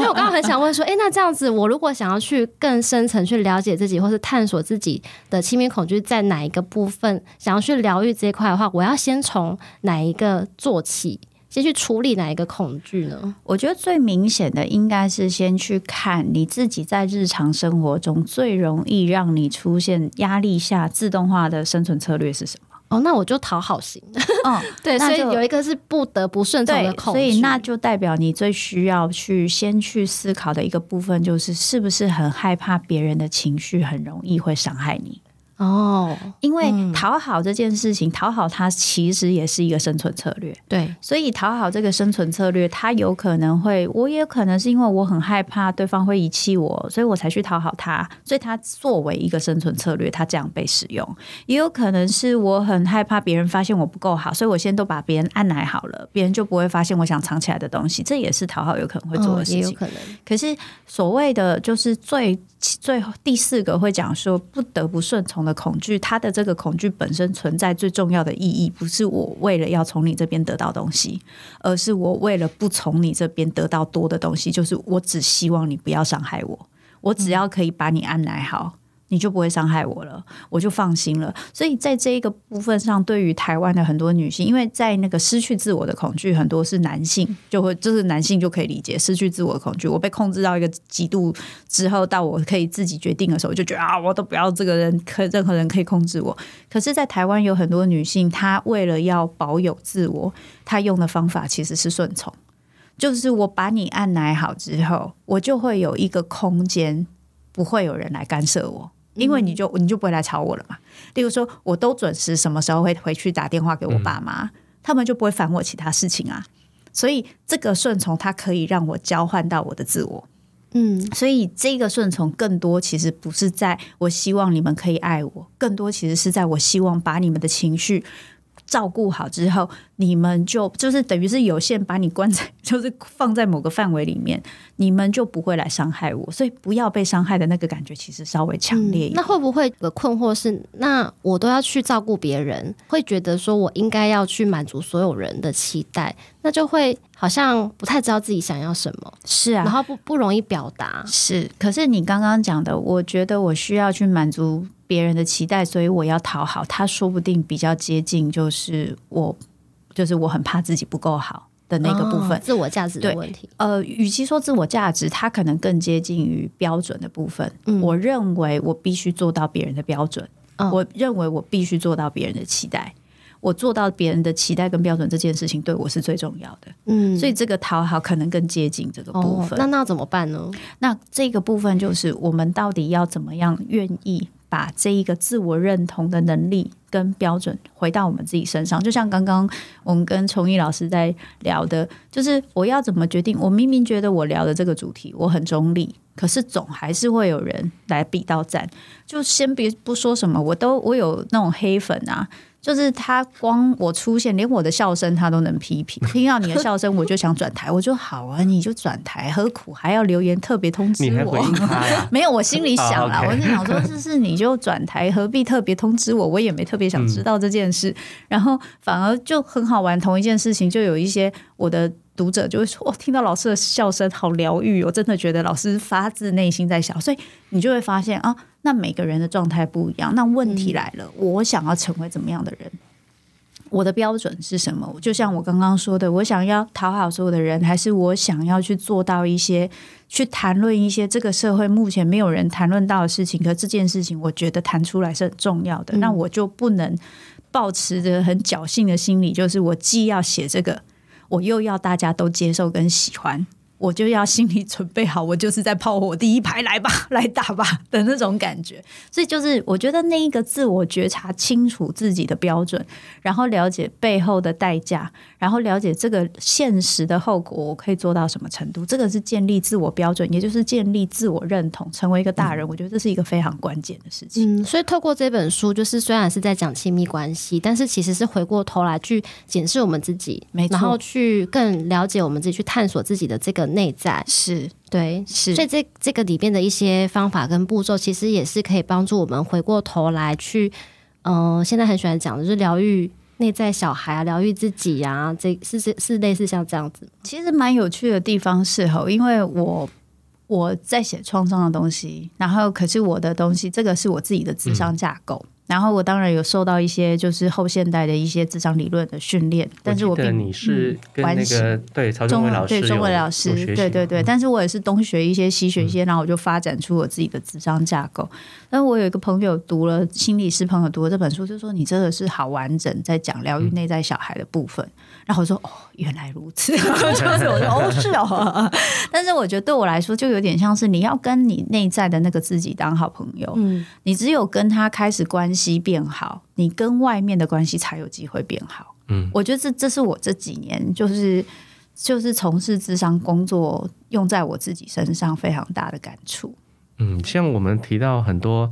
为我刚刚很想问说，哎，那这样子，我如果想要去更深层去了解自己，或是探索自己的亲密恐惧在哪一个部分，想要去疗愈这块的话，我要先从哪一个做起？先去处理哪一个恐惧呢？我觉得最明显的应该是先去看你自己在日常生活中最容易让你出现压力下自动化的生存策略是什么。哦，那我就讨好型。哦，对，所以有一个是不得不顺从的恐惧，所以那就代表你最需要去先去思考的一个部分，就是是不是很害怕别人的情绪很容易会伤害你。哦，因为讨好这件事情，讨好它其实也是一个生存策略。对，所以讨好这个生存策略，它有可能会，我也可能是因为我很害怕对方会遗弃我，所以我才去讨好他。所以它作为一个生存策略，它这样被使用，也有可能是我很害怕别人发现我不够好，所以我先都把别人按奶好了，别人就不会发现我想藏起来的东西。这也是讨好有可能会做的事情。有可能。可是所谓的就是最最后第四个会讲说，不得不顺从。恐惧，他的这个恐惧本身存在最重要的意义，不是我为了要从你这边得到东西，而是我为了不从你这边得到多的东西，就是我只希望你不要伤害我，我只要可以把你安奶好。你就不会伤害我了，我就放心了。所以，在这一个部分上，对于台湾的很多女性，因为在那个失去自我的恐惧，很多是男性就会，就是男性就可以理解失去自我的恐惧。我被控制到一个极度之后，到我可以自己决定的时候，就觉得啊，我都不要这个人可任何人可以控制我。可是，在台湾有很多女性，她为了要保有自我，她用的方法其实是顺从，就是我把你按奶好之后，我就会有一个空间，不会有人来干涉我。因为你就你就不会来吵我了嘛。例如说，我都准时什么时候会回去打电话给我爸妈，他们就不会烦我其他事情啊。所以这个顺从，它可以让我交换到我的自我。嗯，所以这个顺从更多其实不是在我希望你们可以爱我，更多其实是在我希望把你们的情绪。照顾好之后，你们就就是等于是有限把你关在，就是放在某个范围里面，你们就不会来伤害我。所以不要被伤害的那个感觉，其实稍微强烈一点。那会不会的困惑是，那我都要去照顾别人，会觉得说我应该要去满足所有人的期待，那就会好像不太知道自己想要什么。是啊，然后不不容易表达。是，可是你刚刚讲的，我觉得我需要去满足。别人的期待，所以我要讨好他，说不定比较接近，就是我，就是我很怕自己不够好的那个部分，自我价值的问题。呃，与其说自我价值，它可能更接近于标准的部分。我认为我必须做到别人的标准，我认为我必须做到别人的期待，我做到别人的期待跟标准这件事情对我是最重要的。嗯，所以这个讨好可能更接近这个部分。那那怎么办呢？那这个部分就是我们到底要怎么样愿意？把这一个自我认同的能力跟标准回到我们自己身上，就像刚刚我们跟崇义老师在聊的，就是我要怎么决定？我明明觉得我聊的这个主题我很中立，可是总还是会有人来比到赞。就先别不说什么，我都我有那种黑粉啊。就是他光我出现，连我的笑声他都能批评。听到你的笑声，我就想转台。我就好啊，你就转台，何苦还要留言特别通知我？没有，我心里想了，我心里想说，这是，你就转台，何必特别通知我？我也没特别想知道这件事。然后反而就很好玩，同一件事情，就有一些我的读者就会说，我听到老师的笑声好疗愈，我真的觉得老师发自内心在笑，所以你就会发现啊。那每个人的状态不一样，那问题来了，我想要成为怎么样的人？我的标准是什么？就像我刚刚说的，我想要讨好所有的人，还是我想要去做到一些，去谈论一些这个社会目前没有人谈论到的事情？可这件事情，我觉得谈出来是很重要的。那我就不能抱持着很侥幸的心理，就是我既要写这个，我又要大家都接受跟喜欢。我就要心里准备好，我就是在炮火第一排，来吧，来打吧的那种感觉。所以就是，我觉得那一个自我觉察，清楚自己的标准，然后了解背后的代价。然后了解这个现实的后果，我可以做到什么程度？这个是建立自我标准，也就是建立自我认同，成为一个大人。我觉得这是一个非常关键的事情。嗯，所以透过这本书，就是虽然是在讲亲密关系，但是其实是回过头来去检视我们自己，没错，然后去更了解我们自己，去探索自己的这个内在。是对，是。所以这这个里边的一些方法跟步骤，其实也是可以帮助我们回过头来去，嗯，现在很喜欢讲的就是疗愈。内在小孩啊，疗愈自己啊，这是是是类似像这样子。其实蛮有趣的地方是吼，因为我我在写创伤的东西，然后可是我的东西，这个是我自己的智商架构。然后我当然有受到一些就是后现代的一些智商理论的训练，但是我并你是跟那个对曹俊伟老师文老师对对对，但是我也是东学一些西学一些，然后我就发展出我自己的智商架构。那我有一个朋友读了心理师朋友读这本书，就说你真的是好完整，在讲疗愈内在小孩的部分。然后我说哦，原来如此。我说哦是哦，但是我觉得对我来说就有点像是你要跟你内在的那个自己当好朋友，嗯，你只有跟他开始关系。变好，你跟外面的关系才有机会变好。嗯，我觉得这这是我这几年就是就是从事智商工作，用在我自己身上非常大的感触。嗯，像我们提到很多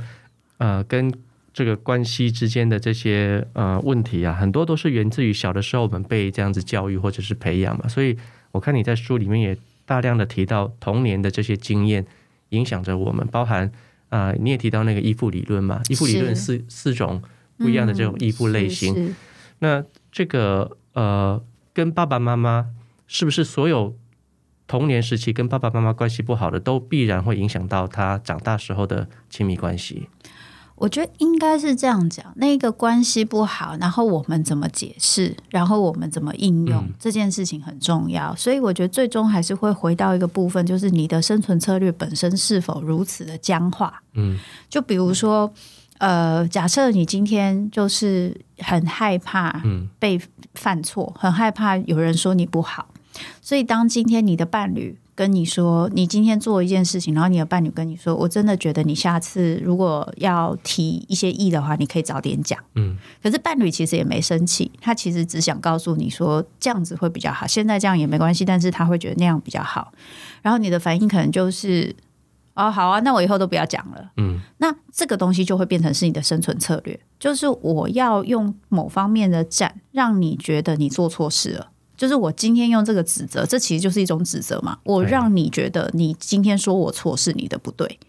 呃，跟这个关系之间的这些呃问题啊，很多都是源自于小的时候我们被这样子教育或者是培养嘛。所以我看你在书里面也大量的提到童年的这些经验，影响着我们，包含。啊，你也提到那个依附理论嘛，依附理论四四种不一样的这种依附类型。那这个呃，跟爸爸妈妈是不是所有童年时期跟爸爸妈妈关系不好的，都必然会影响到他长大时候的亲密关系？我觉得应该是这样讲，那个关系不好，然后我们怎么解释，然后我们怎么应用这件事情很重要。所以我觉得最终还是会回到一个部分，就是你的生存策略本身是否如此的僵化。嗯，就比如说，呃，假设你今天就是很害怕被犯错，很害怕有人说你不好，所以当今天你的伴侣。跟你说，你今天做一件事情，然后你的伴侣跟你说，我真的觉得你下次如果要提一些意的话，你可以早点讲。嗯，可是伴侣其实也没生气，他其实只想告诉你说这样子会比较好。现在这样也没关系，但是他会觉得那样比较好。然后你的反应可能就是，哦，好啊，那我以后都不要讲了。嗯，那这个东西就会变成是你的生存策略，就是我要用某方面的展，让你觉得你做错事了。就是我今天用这个指责，这其实就是一种指责嘛。我让你觉得你今天说我错是你的不对，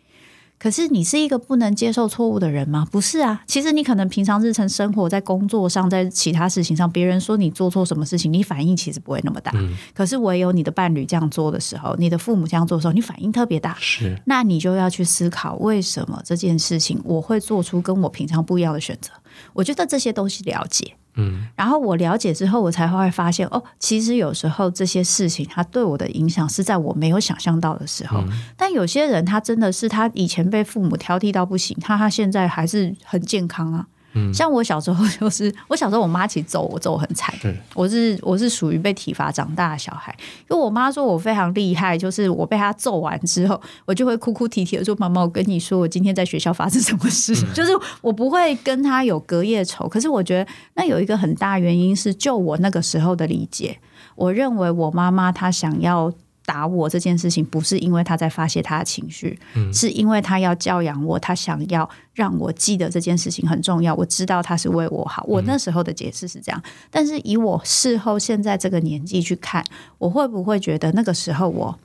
可是你是一个不能接受错误的人吗？不是啊。其实你可能平常日常生活在工作上，在其他事情上，别人说你做错什么事情，你反应其实不会那么大。可是唯有你的伴侣这样做的时候，你的父母这样做的时候，你反应特别大。是，那你就要去思考为什么这件事情我会做出跟我平常不一样的选择。我觉得这些东西了解。嗯，然后我了解之后，我才会发现哦，其实有时候这些事情，他对我的影响是在我没有想象到的时候。但有些人，他真的是他以前被父母挑剔到不行，他他现在还是很健康啊。像我小时候 就是，我小时候我妈其实揍我揍我很惨，我是我是属于被体罚长大的小孩，因为我妈说我非常厉害，就是我被她揍完之后，我就会哭哭啼啼的说：“妈妈，我跟你说，我今天在学校发生什么事。”就是我不会跟她有隔夜仇。可是我觉得那有一个很大原因是，就我那个时候的理解，我认为我妈妈她想要。打我这件事情不是因为他在发泄他的情绪，是因为他要教养我，他想要让我记得这件事情很重要。我知道他是为我好，我那时候的解释是这样。但是以我事后现在这个年纪去看，我会不会觉得那个时候我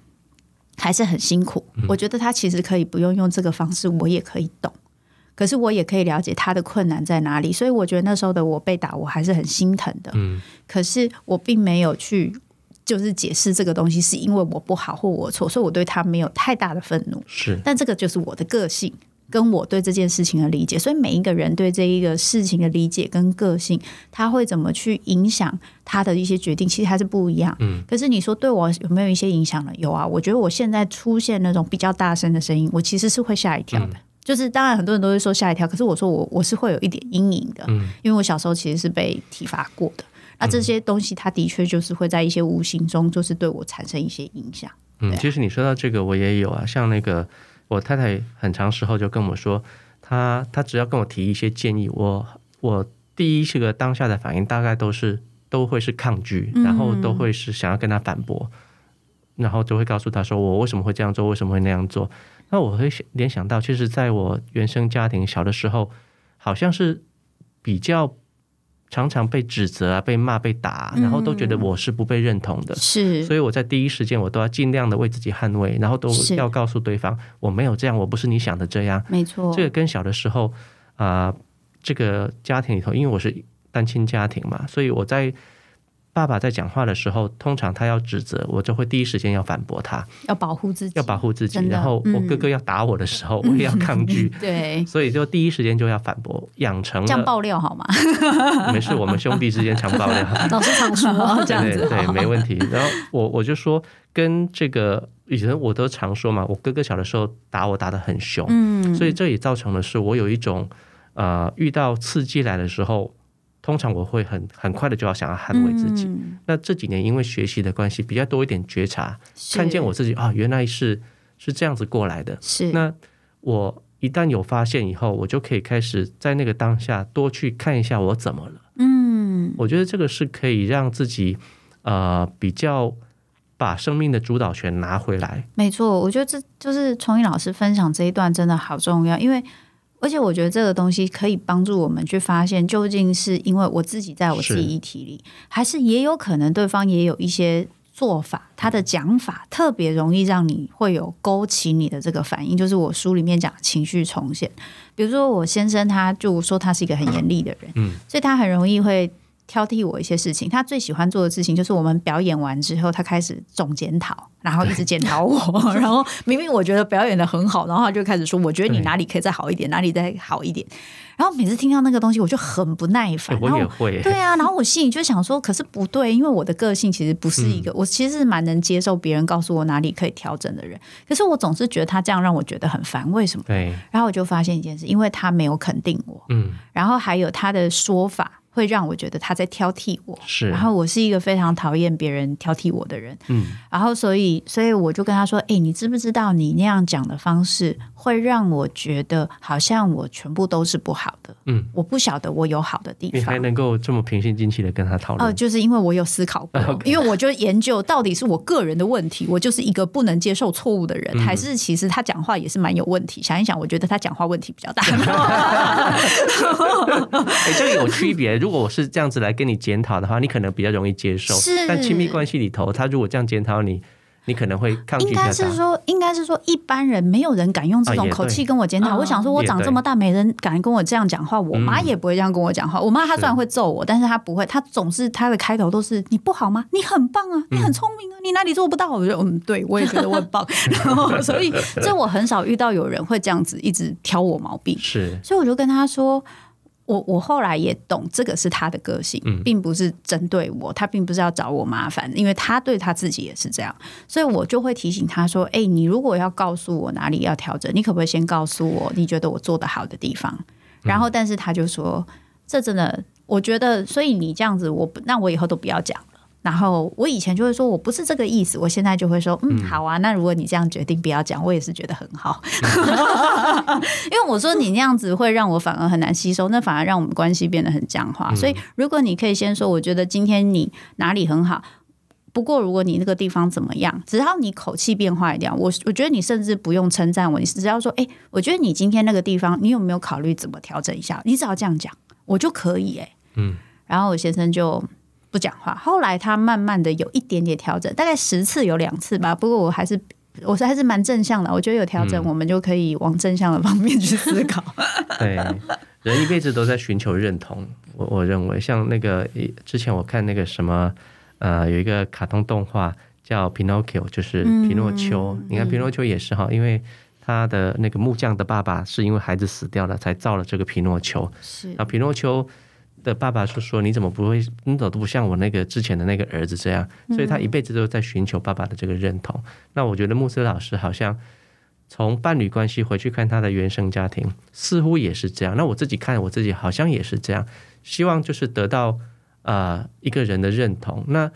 还是很辛苦？我觉得他其实可以不用用这个方式，我也可以懂，可是我也可以了解他的困难在哪里。所以我觉得那时候的我被打，我还是很心疼的。嗯，可是我并没有去。就是解释这个东西是因为我不好或我错，所以我对他没有太大的愤怒。是，但这个就是我的个性，跟我对这件事情的理解。所以每一个人对这一个事情的理解跟个性，他会怎么去影响他的一些决定，其实还是不一样。嗯。可是你说对我有没有一些影响呢？有啊，我觉得我现在出现那种比较大声的声音，我其实是会吓一跳的。就是当然很多人都会说吓一跳，可是我说我我是会有一点阴影的。嗯。因为我小时候其实是被体罚过的。那这些东西，它的确就是会在一些无形中，就是对我产生一些影响。嗯，其实你说到这个，我也有啊。像那个我太太，很长时候就跟我说，她她只要跟我提一些建议，我我第一这个当下的反应，大概都是都会是抗拒，然后都会是想要跟她反驳，然后就会告诉她说我为什么会这样做，为什么会那样做。那我会联想到，其实在我原生家庭小的时候，好像是比较。常常被指责啊，被骂、被打，然后都觉得我是不被认同的。是，所以我在第一时间我都要尽量的为自己捍卫，然后都要告诉对方，我没有这样，我不是你想的这样。没错，这个跟小的时候啊，这个家庭里头，因为我是单亲家庭嘛，所以我在。爸爸在讲话的时候，通常他要指责我，就会第一时间要反驳他，要保护自己，要保护自己。然后我哥哥要打我的时候，我也要抗拒。对，所以就第一时间就要反驳，养成了这样爆料好吗？没事，我们兄弟之间常爆料，老是常说这样子，对，没问题。然后我我就说，跟这个以前我都常说嘛，我哥哥小的时候打我打的很凶，嗯，所以这也造成的是我有一种，呃，遇到刺激来的时候。通常我会很很快的就要想要捍卫自己。那这几年因为学习的关系比较多一点觉察，看见我自己啊，原来是是这样子过来的。是那我一旦有发现以后，我就可以开始在那个当下多去看一下我怎么了。嗯，我觉得这个是可以让自己呃比较把生命的主导权拿回来。没错，我觉得这就是崇云老师分享这一段真的好重要，因为。而且我觉得这个东西可以帮助我们去发现，究竟是因为我自己在我自己体里，还是也有可能对方也有一些做法，他的讲法特别容易让你会有勾起你的这个反应，就是我书里面讲情绪重现。比如说我先生他就说他是一个很严厉的人，嗯，所以他很容易会。挑剔我一些事情，他最喜欢做的事情就是我们表演完之后，他开始总检讨，然后一直检讨我，然后明明我觉得表演的很好，然后他就开始说，我觉得你哪里可以再好一点，哪里再好一点。然后每次听到那个东西，我就很不耐烦。我也会对啊，然后我心里就想说，可是不对，因为我的个性其实不是一个，我其实是蛮能接受别人告诉我哪里可以调整的人。可是我总是觉得他这样让我觉得很烦，为什么？对。然后我就发现一件事，因为他没有肯定我，嗯，然后还有他的说法。会让我觉得他在挑剔我，是，然后我是一个非常讨厌别人挑剔我的人，嗯，然后所以，所以我就跟他说，哎，你知不知道你那样讲的方式会让我觉得好像我全部都是不好的，嗯，我不晓得我有好的地方，你还能够这么平心静气的跟他讨论，呃，就是因为我有思考过，因为我就研究到底是我个人的问题，我就是一个不能接受错误的人，还是其实他讲话也是蛮有问题，想一想，我觉得他讲话问题比较大，哎，这有区别。如果我是这样子来跟你检讨的话，你可能比较容易接受。是，但亲密关系里头，他如果这样检讨你，你可能会抗拒。应该是说，应该是说，一般人没有人敢用这种口气跟我检讨。我想说，我长这么大，没人敢跟我这样讲话。我妈也不会这样跟我讲话。我妈她虽然会揍我，但是她不会，她总是她的开头都是“你不好吗？你很棒啊，你很聪明啊，你哪里做不到？”我觉得，嗯，对我也觉得我很棒。然后，所以这我很少遇到有人会这样子一直挑我毛病。是，所以我就跟他说。我我后来也懂，这个是他的个性，并不是针对我，他并不是要找我麻烦，因为他对他自己也是这样，所以我就会提醒他说：“哎，你如果要告诉我哪里要调整，你可不可以先告诉我你觉得我做的好的地方？”然后，但是他就说：“这真的，我觉得，所以你这样子，我那我以后都不要讲。”然后我以前就会说，我不是这个意思。我现在就会说，嗯，好啊，那如果你这样决定，不要讲，我也是觉得很好。因为我说你那样子会让我反而很难吸收，那反而让我们关系变得很僵化。所以如果你可以先说，我觉得今天你哪里很好，不过如果你那个地方怎么样，只要你口气变化一点，我我觉得你甚至不用称赞我，你只要说，哎，我觉得你今天那个地方，你有没有考虑怎么调整一下？你只要这样讲，我就可以哎。嗯，然后我先生就。不讲话，后来他慢慢的有一点点调整，大概十次有两次吧。不过我还是，我是还是蛮正向的。我觉得有调整，我们就可以往正向的方面去思考。对，人一辈子都在寻求认同，我我认为像那个之前我看那个什么呃，有一个卡通动画叫《Pinocchio》，就是皮诺丘。你看皮诺丘也是哈，因为他的那个木匠的爸爸是因为孩子死掉了才造了这个皮诺丘。是啊，皮诺丘。的爸爸是说：“你怎么不会？你怎么都不像我那个之前的那个儿子这样？”所以，他一辈子都在寻求爸爸的这个认同。那我觉得穆斯老师好像从伴侣关系回去看他的原生家庭，似乎也是这样。那我自己看我自己，好像也是这样。希望就是得到啊一个人的认同。那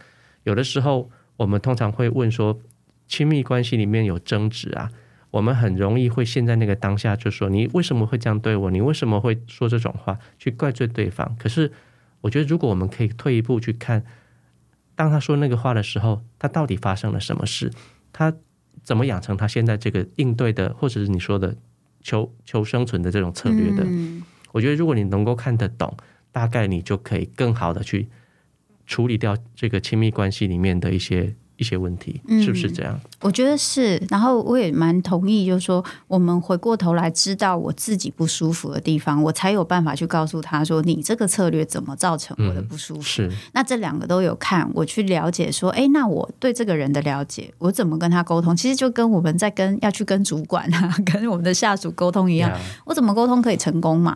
有的时候我们通常会问说：亲密关系里面有争执啊？我们很容易会陷在那个当下，就说你为什么会这样对我？你为什么会说这种话？去怪罪对方。可是，我觉得如果我们可以退一步去看，当他说那个话的时候，他到底发生了什么事？他怎么养成他现在这个应对的，或者是你说的求求生存的这种策略的？我觉得，如果你能够看得懂，大概你就可以更好的去处理掉这个亲密关系里面的一些。一些问题是不是这样？我觉得是，然后我也蛮同意，就是说，我们回过头来知道我自己不舒服的地方，我才有办法去告诉他说，你这个策略怎么造成我的不舒服。那这两个都有看，我去了解说，哎，那我对这个人的了解，我怎么跟他沟通？其实就跟我们在跟要去跟主管啊，跟我们的下属沟通一样，我怎么沟通可以成功嘛？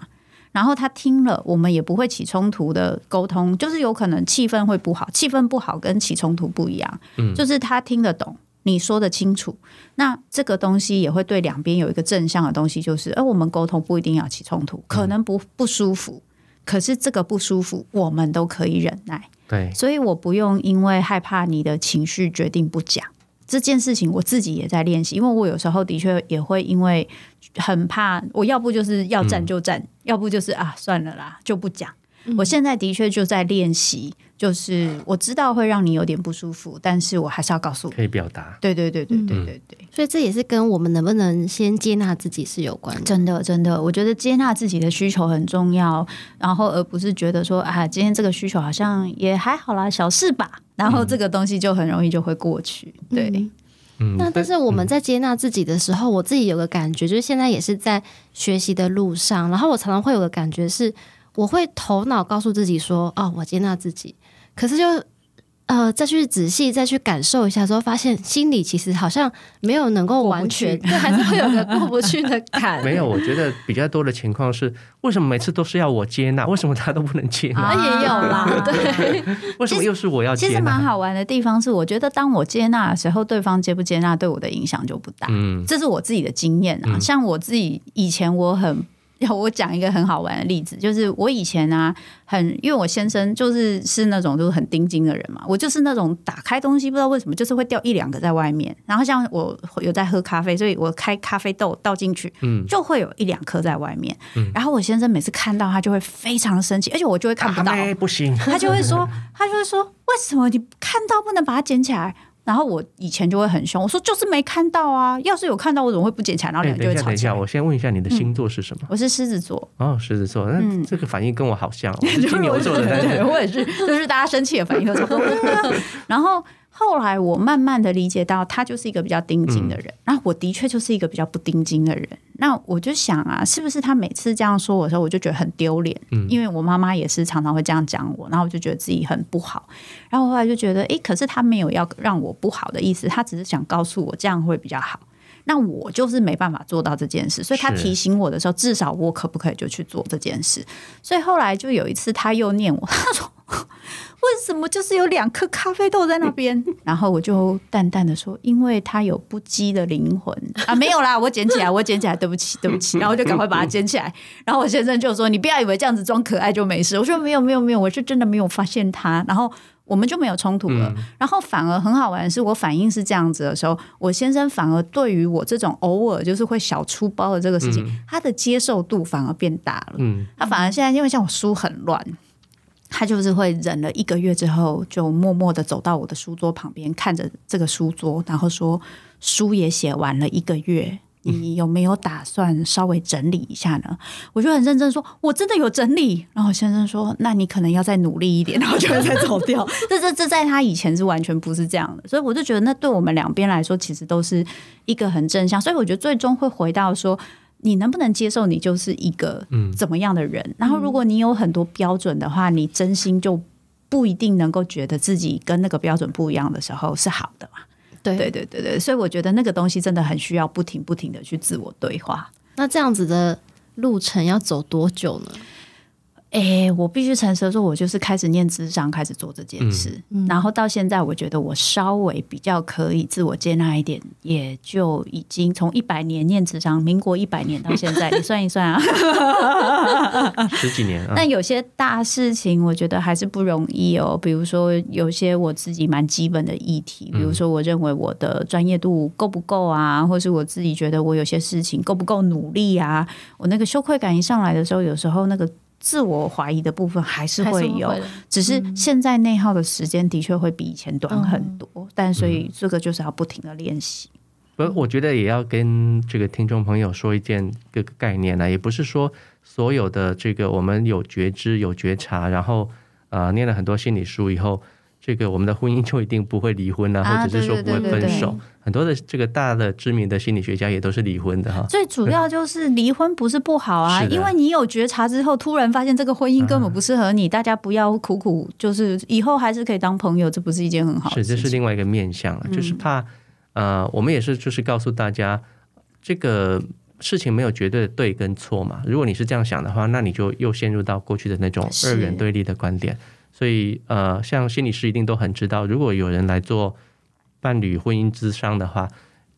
然后他听了，我们也不会起冲突的沟通，就是有可能气氛会不好，气氛不好跟起冲突不一样。嗯，就是他听得懂，你说的清楚，那这个东西也会对两边有一个正向的东西，就是，哎，我们沟通不一定要起冲突，可能不不舒服，可是这个不舒服我们都可以忍耐。对，所以我不用因为害怕你的情绪决定不讲。这件事情我自己也在练习，因为我有时候的确也会因为很怕，我要不就是要站就站；要不就是啊算了啦就不讲。我现在的确就在练习。就是我知道会让你有点不舒服，但是我还是要告诉。可以表达。对对对对对对对。所以这也是跟我们能不能先接纳自己是有关。真的真的，我觉得接纳自己的需求很重要，然后而不是觉得说啊，今天这个需求好像也还好啦，小事吧，然后这个东西就很容易就会过去。对。那但是我们在接纳自己的时候，我自己有个感觉，就是现在也是在学习的路上，然后我常常会有个感觉是，我会头脑告诉自己说，哦，我接纳自己。可是就，呃，再去仔细再去感受一下之后，发现心里其实好像没有能够完全，对，还是会有个过不去的坎。没有，我觉得比较多的情况是，为什么每次都是要我接纳？为什么他都不能接纳？也有啦，对。为什么又是我要接？其实蛮好玩的地方是，我觉得当我接纳的时候，对方接不接纳对我的影响就不大。嗯，这是我自己的经验啊。像我自己以前我很。要我讲一个很好玩的例子，就是我以前啊，很因为我先生就是是那种就是很钉钉的人嘛，我就是那种打开东西不知道为什么就是会掉一两个在外面。然后像我有在喝咖啡，所以我开咖啡豆倒进去，嗯，就会有一两颗在外面。然后我先生每次看到他就会非常生气，而且我就会看不到不行，他就会说，他就会说，为什么你看到不能把它捡起来？然后我以前就会很凶，我说就是没看到啊，要是有看到我怎么会不捡起来？然后两个人就吵等一下，等一下，我先问一下你的星座是什么？我是狮子座。哦，狮子座，那这个反应跟我好像，金牛座的。对，我也是，就是大家生气的反应都。然后。后来我慢慢的理解到，他就是一个比较盯紧的人。那我的确就是一个比较不盯紧的人。那我就想啊，是不是他每次这样说我的时候，我就觉得很丢脸？嗯，因为我妈妈也是常常会这样讲我，然后我就觉得自己很不好。然后后来就觉得，哎，可是他没有要让我不好的意思，他只是想告诉我这样会比较好。那我就是没办法做到这件事，所以他提醒我的时候，至少我可不可以就去做这件事？所以后来就有一次，他又念我，他说。为什么就是有两颗咖啡豆在那边？然后我就淡淡的说：“因为它有不羁的灵魂 啊，没有啦，我捡起来，我捡起来，对不起，对不起。”然后就赶快把它捡起来。然后我先生就说：“你不要以为这样子装可爱就没事。”我说：“没有，没有，没有，我是真的没有发现它。”然后我们就没有冲突了。然后反而很好玩的是，我反应是这样子的时候，我先生反而对于我这种偶尔就是会小粗包的这个事情，他的接受度反而变大了。嗯，他反而现在因为像我书很乱。他就是会忍了一个月之后，就默默的走到我的书桌旁边，看着这个书桌，然后说：“书也写完了一个月，你有没有打算稍微整理一下呢？”我就很认真说：“我真的有整理。”然后先生说：“那你可能要再努力一点。”然后就再走掉。这这这在他以前是完全不是这样的，所以我就觉得那对我们两边来说，其实都是一个很正向。所以我觉得最终会回到说。你能不能接受你就是一个怎么样的人？然后，如果你有很多标准的话，你真心就不一定能够觉得自己跟那个标准不一样的时候是好的嘛？对对对对对。所以我觉得那个东西真的很需要不停不停的去自我对话。那这样子的路程要走多久呢？哎，我必须诚实说，我就是开始念智商，开始做这件事，然后到现在，我觉得我稍微比较可以自我接纳一点，也就已经从一百年念智商，民国一百年到现在，你算一算啊，十几年。那有些大事情，我觉得还是不容易哦。比如说，有些我自己蛮基本的议题，比如说，我认为我的专业度够不够啊，或是我自己觉得我有些事情够不够努力啊，我那个羞愧感一上来的时候，有时候那个。自我怀疑的部分还是会有，只是现在内耗的时间的确会比以前短很多，但所以这个就是要不停的练习。不，我觉得也要跟这个听众朋友说一件这个概念呢，也不是说所有的这个我们有觉知、有觉察，然后呃念了很多心理书以后。这个我们的婚姻就一定不会离婚啊，或者是说不会分手。很多的这个大的知名的心理学家也都是离婚的哈。最主要就是离婚不是不好啊，因为你有觉察之后，突然发现这个婚姻根本不适合你，大家不要苦苦，就是以后还是可以当朋友，这不是一件很好。是这是另外一个面向了，就是怕呃，我们也是就是告诉大家，这个事情没有绝对的对跟错嘛。如果你是这样想的话，那你就又陷入到过去的那种二元对立的观点。所以，呃，像心理师一定都很知道，如果有人来做伴侣婚姻之商的话，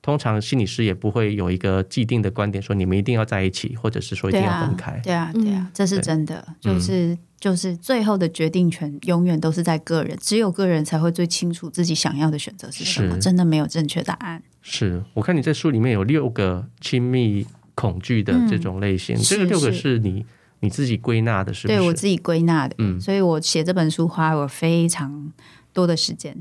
通常心理师也不会有一个既定的观点，说你们一定要在一起，或者是说一定要分开。对啊，对啊，这是真的，就是就是最后的决定权永远都是在个人，只有个人才会最清楚自己想要的选择是什么，真的没有正确答案。是，我看你在书里面有六个亲密恐惧的这种类型，这个六个是你。你自己归纳的是不是？对我自己归纳的，嗯，所以，我写这本书花了非常多的时间，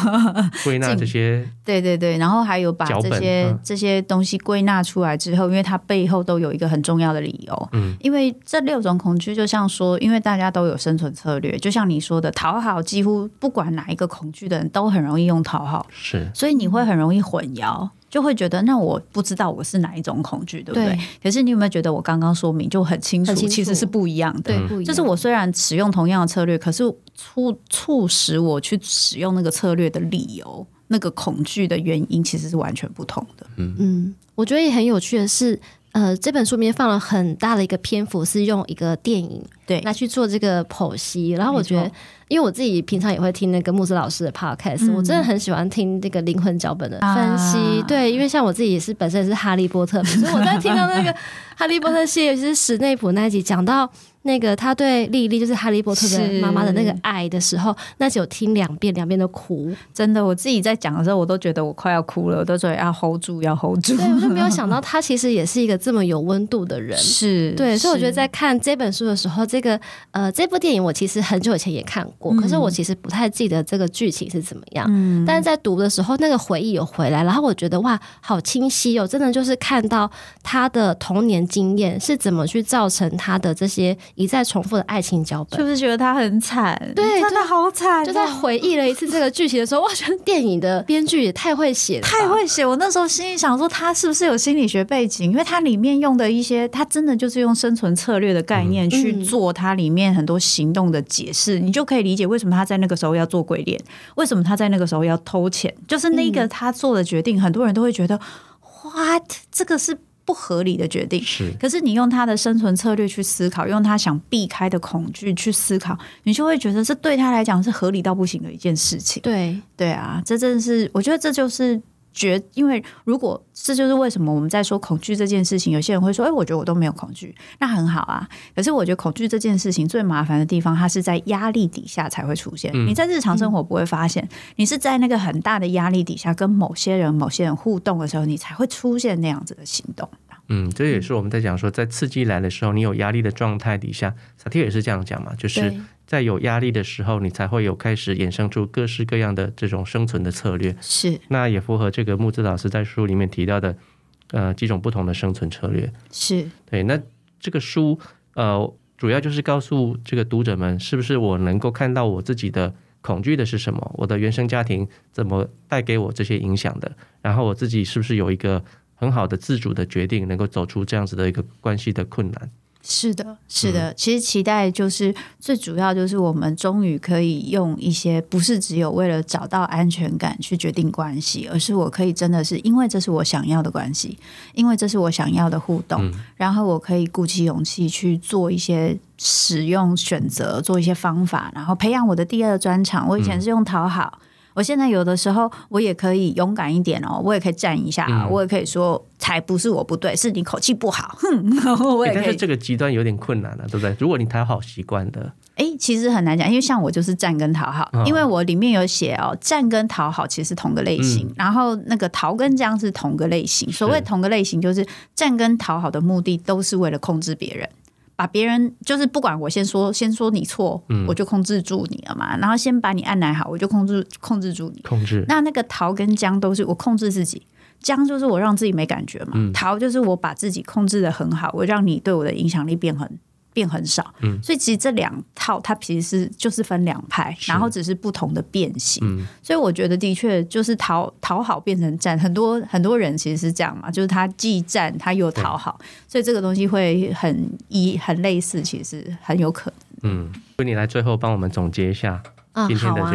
归纳这些。对对对，然后还有把这些这些东西归纳出来之后，因为它背后都有一个很重要的理由。嗯，因为这六种恐惧，就像说，因为大家都有生存策略，就像你说的，讨好几乎不管哪一个恐惧的人都很容易用讨好。是，所以你会很容易混淆。就会觉得那我不知道我是哪一种恐惧，对不对？可是你有没有觉得我刚刚说明就很清楚，其实是不一样的。对，就是我虽然使用同样的策略，可是促促使我去使用那个策略的理由，那个恐惧的原因其实是完全不同的。嗯嗯，我觉得也很有趣的是，呃，这本书里面放了很大的一个篇幅，是用一个电影对来去做这个剖析，然后我觉得。因为我自己平常也会听那个牧子老师的 podcast，我真的很喜欢听这个灵魂脚本的分析。对，因为像我自己也是本身也是哈利波特，所以我在听到那个 哈利波特系列，尤其是史内普那一集，讲到。那个他对莉莉，就是哈利波特的妈妈的那个爱的时候，那只有听两遍，两遍都哭。真的，我自己在讲的时候，我都觉得我快要哭了，我都说要 hold 住，要 hold 住。对，我就没有想到他其实也是一个这么有温度的人。是对，所以我觉得在看这本书的时候，这个呃，这部电影我其实很久以前也看过，可是我其实不太记得这个剧情是怎么样。但是在读的时候，那个回忆有回来，然后我觉得哇，好清晰哦，真的就是看到他的童年经验是怎么去造成他的这些。一再重复的爱情脚本，是不是觉得他很惨？对，真的好惨。就在回忆了一次这个剧情的时候，我觉得电影的编剧也太会写，太会写。我那时候心里想说，他是不是有心理学背景？因为他里面用的一些，他真的就是用生存策略的概念去做他里面很多行动的解释，你就可以理解为什么他在那个时候要做鬼脸，为什么他在那个时候要偷钱。就是那个他做的决定，很多人都会觉得，what？这个是。不合理的决定是，可是你用他的生存策略去思考，用他想避开的恐惧去思考，你就会觉得这对他来讲是合理到不行的一件事情。对对啊，这真的是，我觉得这就是。觉，因为如果这就是为什么我们在说恐惧这件事情，有些人会说，哎，我觉得我都没有恐惧，那很好啊。可是我觉得恐惧这件事情最麻烦的地方，它是在压力底下才会出现。你在日常生活不会发现，你是在那个很大的压力底下跟某些人、某些人互动的时候，你才会出现那样子的行动。嗯，这也是我们在讲说，在刺激来的时候，你有压力的状态底下，萨提也是这样讲嘛，就是。在有压力的时候，你才会有开始衍生出各式各样的这种生存的策略。是，那也符合这个木子老师在书里面提到的，呃，几种不同的生存策略。是，对。那这个书，呃，主要就是告诉这个读者们，是不是我能够看到我自己的恐惧的是什么？我的原生家庭怎么带给我这些影响的？然后我自己是不是有一个很好的自主的决定，能够走出这样子的一个关系的困难？是的，是的，其实期待就是最主要，就是我们终于可以用一些不是只有为了找到安全感去决定关系，而是我可以真的是因为这是我想要的关系，因为这是我想要的互动，然后我可以鼓起勇气去做一些使用选择，做一些方法，然后培养我的第二专长。我以前是用讨好。我现在有的时候，我也可以勇敢一点哦，我也可以站一下，我也可以说，才不是我不对，是你口气不好，哼！我也可以，但是这个极端有点困难了，对不对？如果你讨好习惯的，哎，其实很难讲，因为像我就是站跟讨好，因为我里面有写哦，站跟讨好其实同个类型，然后那个逃跟僵是同个类型。所谓同个类型，就是站跟讨好的目的都是为了控制别人。把别人就是不管我，先说先说你错，我就控制住你了嘛。然后先把你按奶好，我就控制控制住你。控制。那那个桃跟姜都是我控制自己，姜就是我让自己没感觉嘛。桃就是我把自己控制的很好，我让你对我的影响力变很。变很少，所以其实这两套它其实是就是分两派，然后只是不同的变形。所以我觉得的确就是讨讨好变成战，很多很多人其实是这样嘛，就是他既战他又讨好，所以这个东西会很一很类似，其实很有可能。嗯，以你来最后帮我们总结一下。啊，好啊。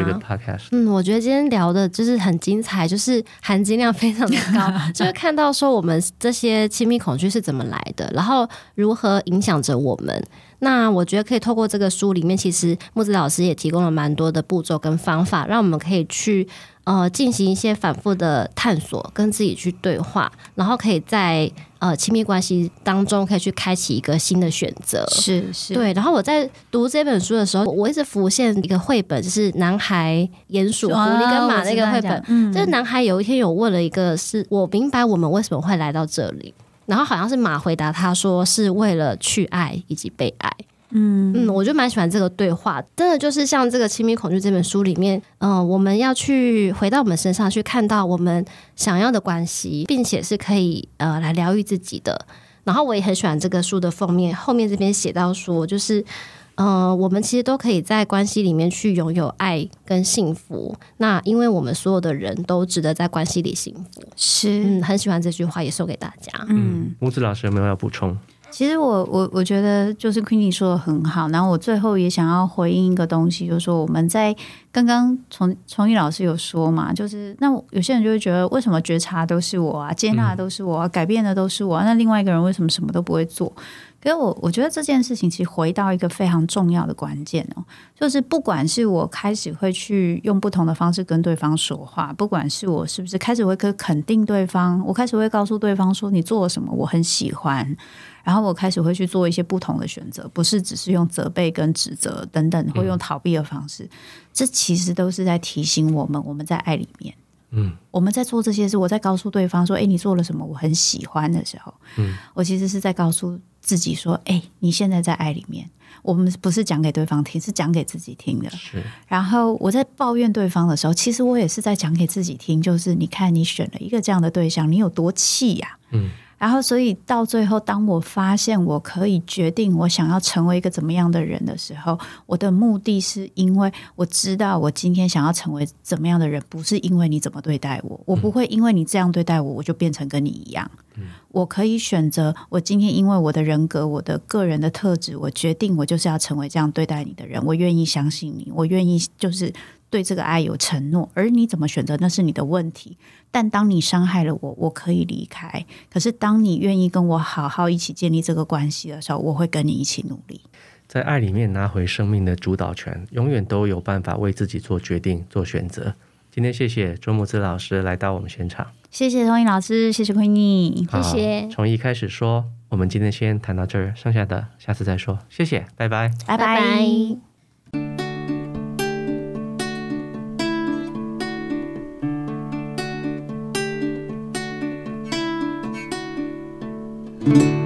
嗯，我觉得今天聊的就是很精彩，就是含金量非常的高，就是看到说我们这些亲密恐惧是怎么来的，然后如何影响着我们。那我觉得可以透过这个书里面，其实木子老师也提供了蛮多的步骤跟方法，让我们可以去呃进行一些反复的探索，跟自己去对话，然后可以在。呃，亲密关系当中可以去开启一个新的选择，是是，对。然后我在读这本书的时候，我一直浮现一个绘本，就是男孩、鼹鼠、狐狸跟马那个绘本。这个男孩有一天有问了一个，是我明白我们为什么会来到这里。然后好像是马回答他说，是为了去爱以及被爱。嗯嗯，我就蛮喜欢这个对话，真的就是像这个《亲密恐惧》这本书里面，嗯，我们要去回到我们身上去看到我们想要的关系，并且是可以呃来疗愈自己的。然后我也很喜欢这个书的封面，后面这边写到说，就是嗯，我们其实都可以在关系里面去拥有爱跟幸福。那因为我们所有的人都值得在关系里幸福。是，嗯，很喜欢这句话，也送给大家。嗯，木子老师有没有要补充？其实我我我觉得就是 Queenie 说的很好，然后我最后也想要回应一个东西，就是说我们在刚刚从从毅老师有说嘛，就是那有些人就会觉得为什么觉察都是我啊，接纳都是我，啊，改变的都是我，那另外一个人为什么什么都不会做？所以我我觉得这件事情其实回到一个非常重要的关键哦，就是不管是我开始会去用不同的方式跟对方说话，不管是我是不是开始会去肯定对方，我开始会告诉对方说你做了什么我很喜欢，然后我开始会去做一些不同的选择，不是只是用责备跟指责等等，会用逃避的方式，这其实都是在提醒我们我们在爱里面。嗯，我们在做这些是我在告诉对方说：“哎，你做了什么？我很喜欢的时候，嗯，我其实是在告诉自己说：哎，你现在在爱里面。我们不是讲给对方听，是讲给自己听的。是。然后我在抱怨对方的时候，其实我也是在讲给自己听，就是你看你选了一个这样的对象，你有多气呀？嗯。然后，所以到最后，当我发现我可以决定我想要成为一个怎么样的人的时候，我的目的是因为我知道我今天想要成为怎么样的人，不是因为你怎么对待我，我不会因为你这样对待我，我就变成跟你一样。我可以选择，我今天因为我的人格、我的个人的特质，我决定我就是要成为这样对待你的人。我愿意相信你，我愿意就是。对这个爱有承诺，而你怎么选择，那是你的问题。但当你伤害了我，我可以离开。可是当你愿意跟我好好一起建立这个关系的时候，我会跟你一起努力，在爱里面拿回生命的主导权，永远都有办法为自己做决定、做选择。今天谢谢周木子老师来到我们现场，谢谢钟颖老师，谢谢坤妮，谢谢。从一开始说，我们今天先谈到这儿，剩下的下次再说。谢谢，拜拜，拜拜。thank you